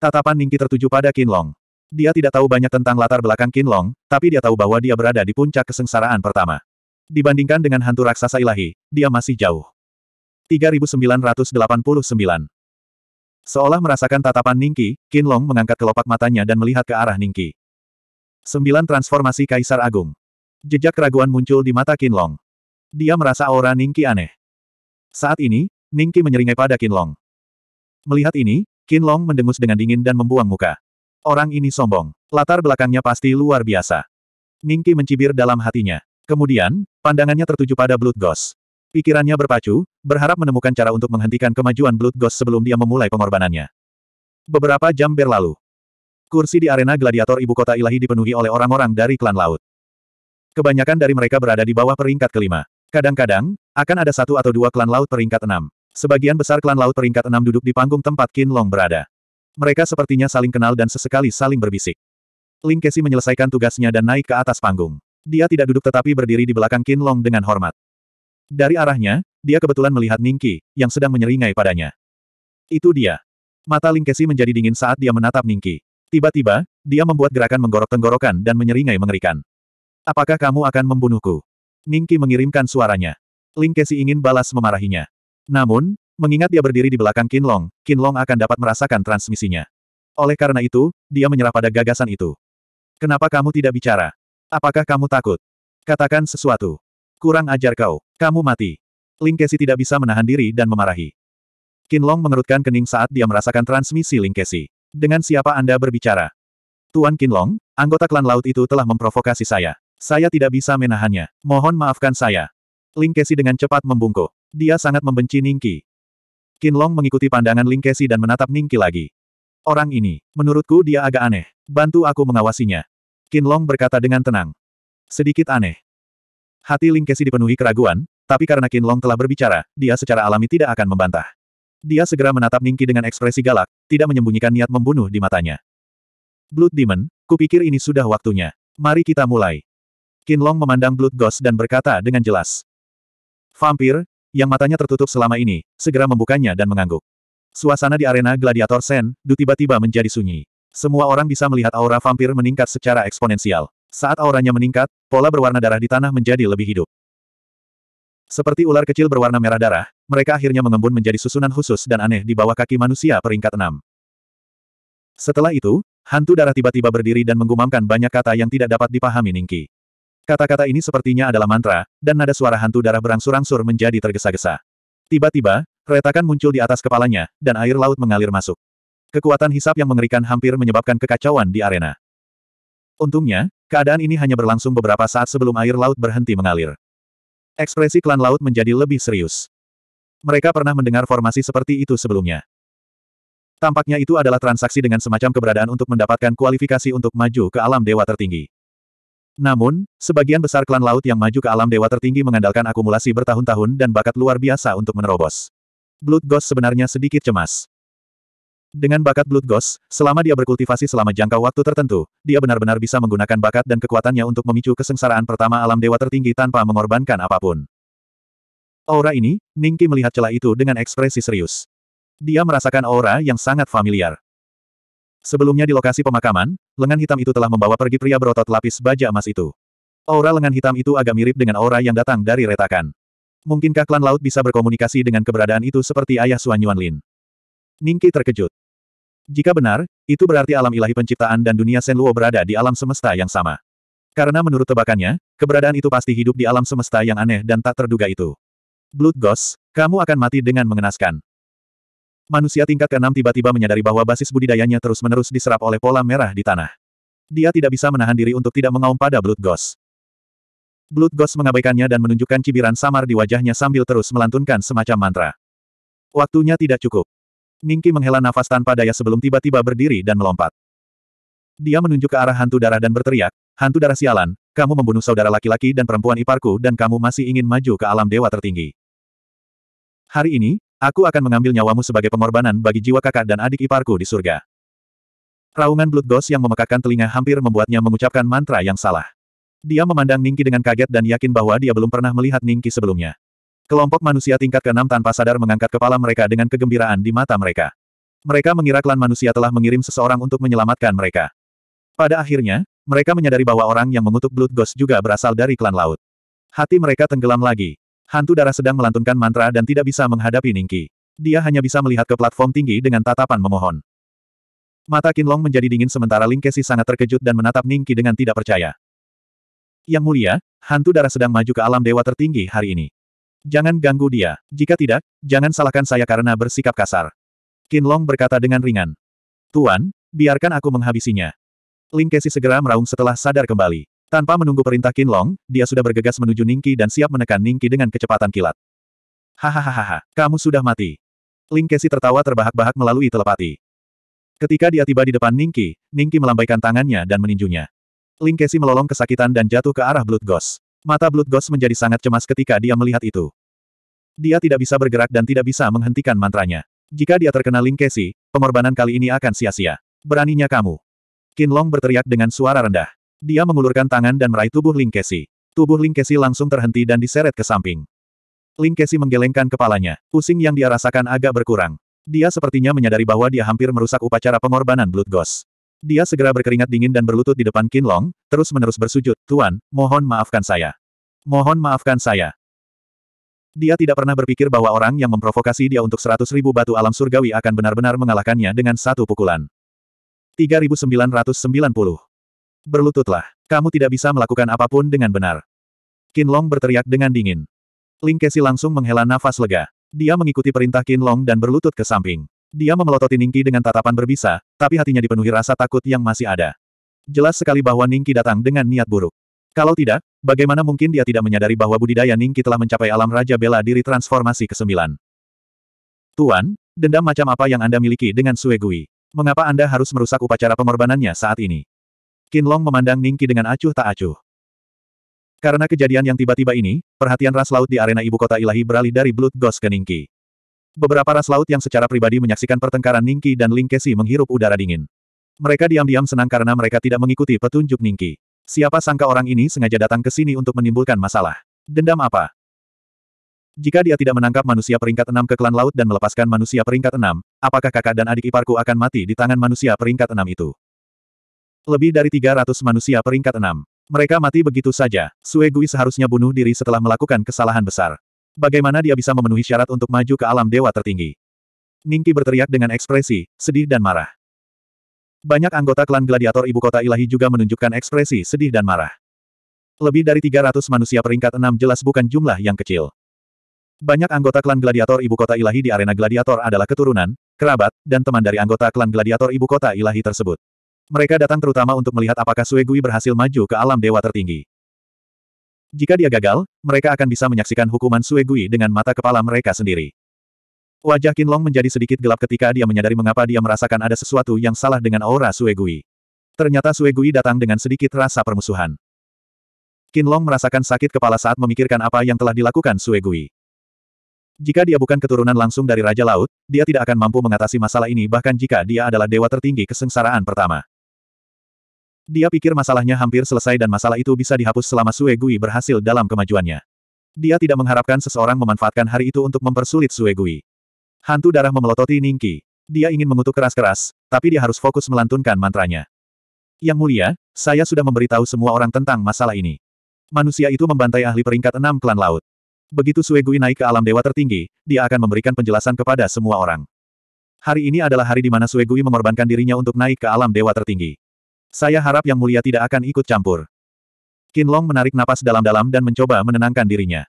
Tatapan Ningki tertuju pada Kinlong. Dia tidak tahu banyak tentang latar belakang Kinlong, tapi dia tahu bahwa dia berada di puncak kesengsaraan pertama. Dibandingkan dengan hantu raksasa ilahi, dia masih jauh. 3989 Seolah merasakan tatapan Ningki, Kinlong mengangkat kelopak matanya dan melihat ke arah Ningki. Sembilan Transformasi Kaisar Agung Jejak keraguan muncul di mata Kinlong. Dia merasa aura Ningki aneh. Saat ini, Ningki menyeringai pada Kinlong. Melihat ini, Qin Long mendengus dengan dingin dan membuang muka. Orang ini sombong. Latar belakangnya pasti luar biasa. Ningki mencibir dalam hatinya. Kemudian, pandangannya tertuju pada Blood Ghost. Pikirannya berpacu, berharap menemukan cara untuk menghentikan kemajuan Blood Ghost sebelum dia memulai pengorbanannya. Beberapa jam berlalu. Kursi di arena gladiator ibu kota ilahi dipenuhi oleh orang-orang dari klan laut. Kebanyakan dari mereka berada di bawah peringkat kelima. Kadang-kadang, akan ada satu atau dua klan laut peringkat enam. Sebagian besar klan laut peringkat enam duduk di panggung tempat Qin Long berada. Mereka sepertinya saling kenal dan sesekali saling berbisik. Ling Kesi menyelesaikan tugasnya dan naik ke atas panggung. Dia tidak duduk tetapi berdiri di belakang Qin Long dengan hormat. Dari arahnya, dia kebetulan melihat Qi, yang sedang menyeringai padanya. Itu dia. Mata Ling Kesi menjadi dingin saat dia menatap Qi. Tiba-tiba, dia membuat gerakan menggorok tenggorokan dan menyeringai mengerikan. Apakah kamu akan membunuhku? Qi mengirimkan suaranya. Ling Kesi ingin balas memarahinya. Namun, mengingat dia berdiri di belakang Kinlong, Kinlong akan dapat merasakan transmisinya. Oleh karena itu, dia menyerah pada gagasan itu. Kenapa kamu tidak bicara? Apakah kamu takut? Katakan sesuatu. Kurang ajar kau. Kamu mati. Ling Kesi tidak bisa menahan diri dan memarahi. Kinlong mengerutkan kening saat dia merasakan transmisi Ling Kesi. Dengan siapa Anda berbicara? Tuan Kinlong, anggota klan laut itu telah memprovokasi saya. Saya tidak bisa menahannya. Mohon maafkan saya. Ling Kesi dengan cepat membungkuk. Dia sangat membenci Ningki. Long mengikuti pandangan Ling Kesi dan menatap Ningki lagi. Orang ini, menurutku dia agak aneh. Bantu aku mengawasinya. Long berkata dengan tenang. Sedikit aneh. Hati Ling Kesi dipenuhi keraguan, tapi karena Long telah berbicara, dia secara alami tidak akan membantah. Dia segera menatap Ningki dengan ekspresi galak, tidak menyembunyikan niat membunuh di matanya. Blood Demon, kupikir ini sudah waktunya. Mari kita mulai. Long memandang Blood Ghost dan berkata dengan jelas. Vampir, yang matanya tertutup selama ini, segera membukanya dan mengangguk. Suasana di arena gladiator Sen, Du tiba-tiba menjadi sunyi. Semua orang bisa melihat aura vampir meningkat secara eksponensial. Saat auranya meningkat, pola berwarna darah di tanah menjadi lebih hidup. Seperti ular kecil berwarna merah darah, mereka akhirnya mengembun menjadi susunan khusus dan aneh di bawah kaki manusia peringkat enam. Setelah itu, hantu darah tiba-tiba berdiri dan menggumamkan banyak kata yang tidak dapat dipahami Ningki. Kata-kata ini sepertinya adalah mantra, dan nada suara hantu darah berangsur-angsur menjadi tergesa-gesa. Tiba-tiba, retakan muncul di atas kepalanya, dan air laut mengalir masuk. Kekuatan hisap yang mengerikan hampir menyebabkan kekacauan di arena. Untungnya, keadaan ini hanya berlangsung beberapa saat sebelum air laut berhenti mengalir. Ekspresi klan laut menjadi lebih serius. Mereka pernah mendengar formasi seperti itu sebelumnya. Tampaknya itu adalah transaksi dengan semacam keberadaan untuk mendapatkan kualifikasi untuk maju ke alam dewa tertinggi. Namun, sebagian besar klan laut yang maju ke alam dewa tertinggi mengandalkan akumulasi bertahun-tahun dan bakat luar biasa untuk menerobos. Blood Ghost sebenarnya sedikit cemas. Dengan bakat Blood Ghost, selama dia berkultivasi selama jangka waktu tertentu, dia benar-benar bisa menggunakan bakat dan kekuatannya untuk memicu kesengsaraan pertama alam dewa tertinggi tanpa mengorbankan apapun. Aura ini, Ningki melihat celah itu dengan ekspresi serius. Dia merasakan aura yang sangat familiar. Sebelumnya di lokasi pemakaman, lengan hitam itu telah membawa pergi pria berotot lapis baja emas itu. Aura lengan hitam itu agak mirip dengan aura yang datang dari retakan. Mungkinkah klan laut bisa berkomunikasi dengan keberadaan itu seperti ayah Suan Yuan Lin? Ningki terkejut. Jika benar, itu berarti alam ilahi penciptaan dan dunia Luo berada di alam semesta yang sama. Karena menurut tebakannya, keberadaan itu pasti hidup di alam semesta yang aneh dan tak terduga itu. Blood Ghost, kamu akan mati dengan mengenaskan. Manusia tingkat ke-6 tiba-tiba menyadari bahwa basis budidayanya terus-menerus diserap oleh pola merah di tanah. Dia tidak bisa menahan diri untuk tidak mengaum pada Blood Ghost. Blood Ghost mengabaikannya dan menunjukkan cibiran samar di wajahnya sambil terus melantunkan semacam mantra. Waktunya tidak cukup. Ningki menghela nafas tanpa daya sebelum tiba-tiba berdiri dan melompat. Dia menunjuk ke arah hantu darah dan berteriak, Hantu darah sialan, kamu membunuh saudara laki-laki dan perempuan iparku dan kamu masih ingin maju ke alam dewa tertinggi. Hari ini, Aku akan mengambil nyawamu sebagai pengorbanan bagi jiwa kakak dan adik iparku di surga. Raungan Blood Ghost yang memekakkan telinga hampir membuatnya mengucapkan mantra yang salah. Dia memandang Ningki dengan kaget dan yakin bahwa dia belum pernah melihat Ningki sebelumnya. Kelompok manusia tingkat keenam tanpa sadar mengangkat kepala mereka dengan kegembiraan di mata mereka. Mereka mengira klan manusia telah mengirim seseorang untuk menyelamatkan mereka. Pada akhirnya, mereka menyadari bahwa orang yang mengutuk Blood Ghost juga berasal dari klan laut. Hati mereka tenggelam lagi, Hantu darah sedang melantunkan mantra dan tidak bisa menghadapi Ningki. Dia hanya bisa melihat ke platform tinggi dengan tatapan memohon. Mata Kinlong menjadi dingin sementara Ling Kesi sangat terkejut dan menatap Ningki dengan tidak percaya. Yang mulia, hantu darah sedang maju ke alam dewa tertinggi hari ini. Jangan ganggu dia. Jika tidak, jangan salahkan saya karena bersikap kasar. Kinlong berkata dengan ringan. Tuan, biarkan aku menghabisinya. Ling Kesi segera meraung setelah sadar kembali. Tanpa menunggu perintah Kinlong, dia sudah bergegas menuju Ningki dan siap menekan Ningki dengan kecepatan kilat. Hahaha, kamu sudah mati. Ling Kesi tertawa terbahak-bahak melalui telepati. Ketika dia tiba di depan Ningki, Ningki melambaikan tangannya dan meninjunya. Ling Kesi melolong kesakitan dan jatuh ke arah Blood Ghost. Mata Blood Ghost menjadi sangat cemas ketika dia melihat itu. Dia tidak bisa bergerak dan tidak bisa menghentikan mantranya. Jika dia terkena Ling Kesi, pengorbanan kali ini akan sia-sia. Beraninya kamu. Kinlong berteriak dengan suara rendah. Dia mengulurkan tangan dan meraih tubuh Lingkesi. Tubuh Lingkesi langsung terhenti dan diseret ke samping. Lingkesi menggelengkan kepalanya. Pusing yang dia rasakan agak berkurang. Dia sepertinya menyadari bahwa dia hampir merusak upacara pengorbanan Blood Ghost. Dia segera berkeringat dingin dan berlutut di depan Kinlong, terus-menerus bersujud, Tuan, mohon maafkan saya. Mohon maafkan saya. Dia tidak pernah berpikir bahwa orang yang memprovokasi dia untuk seratus ribu batu alam surgawi akan benar-benar mengalahkannya dengan satu pukulan. 3990 Berlututlah. Kamu tidak bisa melakukan apapun dengan benar. Long berteriak dengan dingin. Ling Kesi langsung menghela nafas lega. Dia mengikuti perintah Long dan berlutut ke samping. Dia memelototi Ningki dengan tatapan berbisa, tapi hatinya dipenuhi rasa takut yang masih ada. Jelas sekali bahwa Ningki datang dengan niat buruk. Kalau tidak, bagaimana mungkin dia tidak menyadari bahwa budidaya Ningki telah mencapai alam Raja Bela Diri Transformasi ke-9? Tuan, dendam macam apa yang Anda miliki dengan Sue Gui? Mengapa Anda harus merusak upacara pengorbanannya saat ini? Kinlong memandang Ningki dengan acuh tak acuh. Karena kejadian yang tiba-tiba ini, perhatian ras laut di arena ibu kota ilahi beralih dari Blood Ghost ke Ningki. Beberapa ras laut yang secara pribadi menyaksikan pertengkaran Ningki dan Kesi menghirup udara dingin. Mereka diam-diam senang karena mereka tidak mengikuti petunjuk Ningki. Siapa sangka orang ini sengaja datang ke sini untuk menimbulkan masalah. Dendam apa? Jika dia tidak menangkap manusia peringkat enam ke klan laut dan melepaskan manusia peringkat enam, apakah kakak dan adik iparku akan mati di tangan manusia peringkat enam itu? Lebih dari 300 manusia peringkat 6. Mereka mati begitu saja. Sue Gui seharusnya bunuh diri setelah melakukan kesalahan besar. Bagaimana dia bisa memenuhi syarat untuk maju ke alam dewa tertinggi? Ningki berteriak dengan ekspresi, sedih dan marah. Banyak anggota klan gladiator ibu kota ilahi juga menunjukkan ekspresi sedih dan marah. Lebih dari 300 manusia peringkat 6 jelas bukan jumlah yang kecil. Banyak anggota klan gladiator ibu kota ilahi di arena gladiator adalah keturunan, kerabat, dan teman dari anggota klan gladiator ibu kota ilahi tersebut. Mereka datang terutama untuk melihat apakah Suegui berhasil maju ke alam dewa tertinggi. Jika dia gagal, mereka akan bisa menyaksikan hukuman Suegui dengan mata kepala mereka sendiri. Wajah Qinlong menjadi sedikit gelap ketika dia menyadari mengapa dia merasakan ada sesuatu yang salah dengan aura Suegui. Ternyata Suegui datang dengan sedikit rasa permusuhan. Qinlong merasakan sakit kepala saat memikirkan apa yang telah dilakukan Suegui. Jika dia bukan keturunan langsung dari Raja Laut, dia tidak akan mampu mengatasi masalah ini bahkan jika dia adalah dewa tertinggi kesengsaraan pertama. Dia pikir masalahnya hampir selesai dan masalah itu bisa dihapus selama Sue Gui berhasil dalam kemajuannya. Dia tidak mengharapkan seseorang memanfaatkan hari itu untuk mempersulit Sue Gui. Hantu darah memelototi Ningki. Dia ingin mengutuk keras-keras, tapi dia harus fokus melantunkan mantranya. Yang mulia, saya sudah memberitahu semua orang tentang masalah ini. Manusia itu membantai ahli peringkat enam klan laut. Begitu Sue Gui naik ke alam dewa tertinggi, dia akan memberikan penjelasan kepada semua orang. Hari ini adalah hari di mana Sue Gui mengorbankan dirinya untuk naik ke alam dewa tertinggi. Saya harap Yang Mulia tidak akan ikut campur. Kinlong menarik napas dalam-dalam dan mencoba menenangkan dirinya.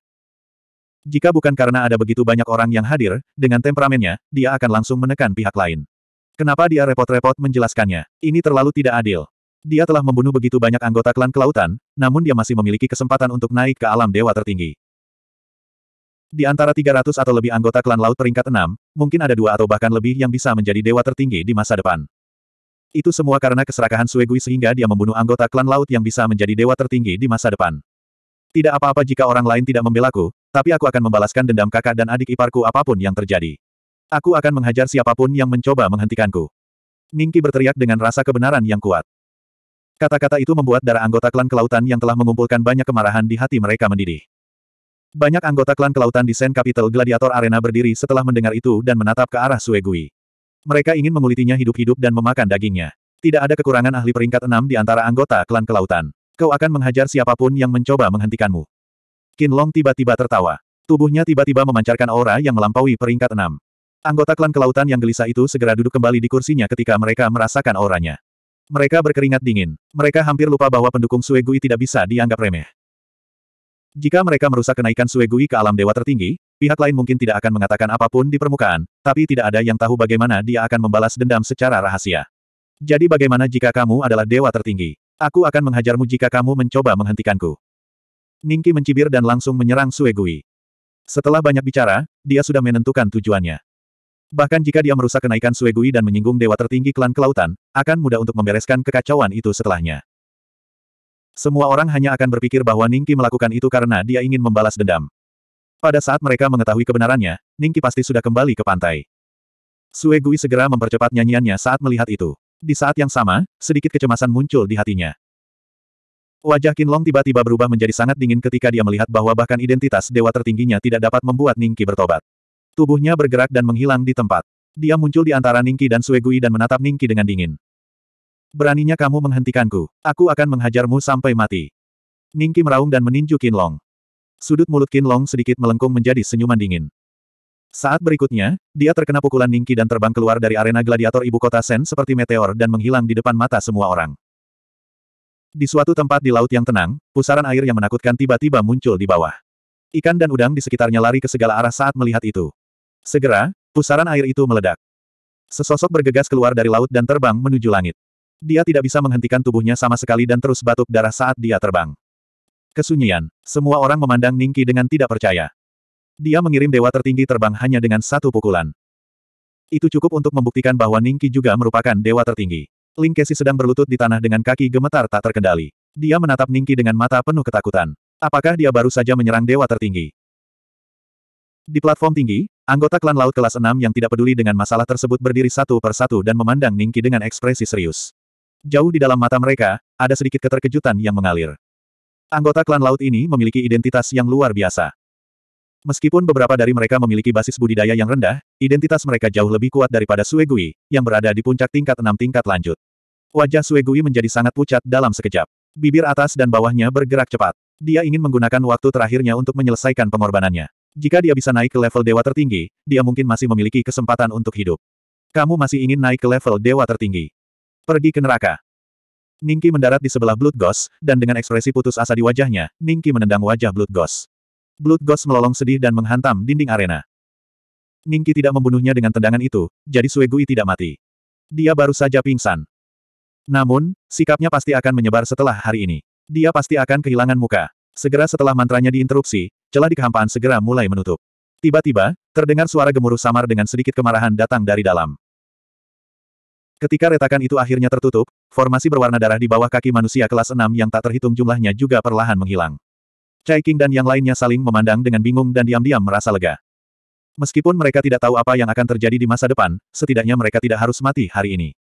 Jika bukan karena ada begitu banyak orang yang hadir, dengan temperamennya, dia akan langsung menekan pihak lain. Kenapa dia repot-repot menjelaskannya? Ini terlalu tidak adil. Dia telah membunuh begitu banyak anggota klan kelautan, namun dia masih memiliki kesempatan untuk naik ke alam dewa tertinggi. Di antara 300 atau lebih anggota klan laut peringkat 6, mungkin ada dua atau bahkan lebih yang bisa menjadi dewa tertinggi di masa depan. Itu semua karena keserakahan Suegui sehingga dia membunuh anggota klan laut yang bisa menjadi dewa tertinggi di masa depan. Tidak apa-apa jika orang lain tidak membelaku, tapi aku akan membalaskan dendam kakak dan adik iparku apapun yang terjadi. Aku akan menghajar siapapun yang mencoba menghentikanku. Ningki berteriak dengan rasa kebenaran yang kuat. Kata-kata itu membuat darah anggota klan kelautan yang telah mengumpulkan banyak kemarahan di hati mereka mendidih. Banyak anggota klan kelautan di Sen Capital Gladiator Arena berdiri setelah mendengar itu dan menatap ke arah Suegui. Mereka ingin mengulitinya hidup-hidup dan memakan dagingnya. Tidak ada kekurangan ahli peringkat enam di antara anggota klan kelautan. Kau akan menghajar siapapun yang mencoba menghentikanmu. Long tiba-tiba tertawa. Tubuhnya tiba-tiba memancarkan aura yang melampaui peringkat enam. Anggota klan kelautan yang gelisah itu segera duduk kembali di kursinya ketika mereka merasakan auranya. Mereka berkeringat dingin. Mereka hampir lupa bahwa pendukung Suegui tidak bisa dianggap remeh. Jika mereka merusak kenaikan Suegui ke alam dewa tertinggi, Pihak lain mungkin tidak akan mengatakan apapun di permukaan, tapi tidak ada yang tahu bagaimana dia akan membalas dendam secara rahasia. Jadi bagaimana jika kamu adalah dewa tertinggi? Aku akan menghajarmu jika kamu mencoba menghentikanku. Ningki mencibir dan langsung menyerang Suegui. Setelah banyak bicara, dia sudah menentukan tujuannya. Bahkan jika dia merusak kenaikan Suegui dan menyinggung dewa tertinggi klan kelautan, akan mudah untuk membereskan kekacauan itu setelahnya. Semua orang hanya akan berpikir bahwa Ningki melakukan itu karena dia ingin membalas dendam. Pada saat mereka mengetahui kebenarannya, Ningki pasti sudah kembali ke pantai. Sue Gui segera mempercepat nyanyiannya saat melihat itu. Di saat yang sama, sedikit kecemasan muncul di hatinya. Wajah Qinlong tiba-tiba berubah menjadi sangat dingin ketika dia melihat bahwa bahkan identitas dewa tertingginya tidak dapat membuat Ningki bertobat. Tubuhnya bergerak dan menghilang di tempat. Dia muncul di antara Ningki dan Suegui dan menatap Ningki dengan dingin. Beraninya kamu menghentikanku. Aku akan menghajarmu sampai mati. Ningki meraung dan meninju Qinlong. Sudut mulut Long sedikit melengkung menjadi senyuman dingin. Saat berikutnya, dia terkena pukulan Ningki dan terbang keluar dari arena gladiator ibu kota Sen seperti meteor dan menghilang di depan mata semua orang. Di suatu tempat di laut yang tenang, pusaran air yang menakutkan tiba-tiba muncul di bawah. Ikan dan udang di sekitarnya lari ke segala arah saat melihat itu. Segera, pusaran air itu meledak. Sesosok bergegas keluar dari laut dan terbang menuju langit. Dia tidak bisa menghentikan tubuhnya sama sekali dan terus batuk darah saat dia terbang. Kesunyian. Semua orang memandang Ningki dengan tidak percaya. Dia mengirim dewa tertinggi terbang hanya dengan satu pukulan. Itu cukup untuk membuktikan bahwa Ningki juga merupakan dewa tertinggi. Ling Kesi sedang berlutut di tanah dengan kaki gemetar tak terkendali. Dia menatap Ningki dengan mata penuh ketakutan. Apakah dia baru saja menyerang dewa tertinggi? Di platform tinggi, anggota klan laut kelas 6 yang tidak peduli dengan masalah tersebut berdiri satu per satu dan memandang Ningki dengan ekspresi serius. Jauh di dalam mata mereka, ada sedikit keterkejutan yang mengalir. Anggota klan laut ini memiliki identitas yang luar biasa. Meskipun beberapa dari mereka memiliki basis budidaya yang rendah, identitas mereka jauh lebih kuat daripada Suegui, yang berada di puncak tingkat enam tingkat lanjut. Wajah Suegui menjadi sangat pucat dalam sekejap. Bibir atas dan bawahnya bergerak cepat. Dia ingin menggunakan waktu terakhirnya untuk menyelesaikan pengorbanannya. Jika dia bisa naik ke level dewa tertinggi, dia mungkin masih memiliki kesempatan untuk hidup. Kamu masih ingin naik ke level dewa tertinggi. Pergi ke neraka. Ningki mendarat di sebelah Blood Ghost, dan dengan ekspresi putus asa di wajahnya, Ningki menendang wajah Blood Ghost. Blood Ghost melolong sedih dan menghantam dinding arena. Ningki tidak membunuhnya dengan tendangan itu, jadi Suegui tidak mati. Dia baru saja pingsan. Namun, sikapnya pasti akan menyebar setelah hari ini. Dia pasti akan kehilangan muka. Segera setelah mantranya diinterupsi, celah di kehampaan segera mulai menutup. Tiba-tiba, terdengar suara gemuruh samar dengan sedikit kemarahan datang dari dalam. Ketika retakan itu akhirnya tertutup, formasi berwarna darah di bawah kaki manusia kelas 6 yang tak terhitung jumlahnya juga perlahan menghilang. Chai King dan yang lainnya saling memandang dengan bingung dan diam-diam merasa lega. Meskipun mereka tidak tahu apa yang akan terjadi di masa depan, setidaknya mereka tidak harus mati hari ini.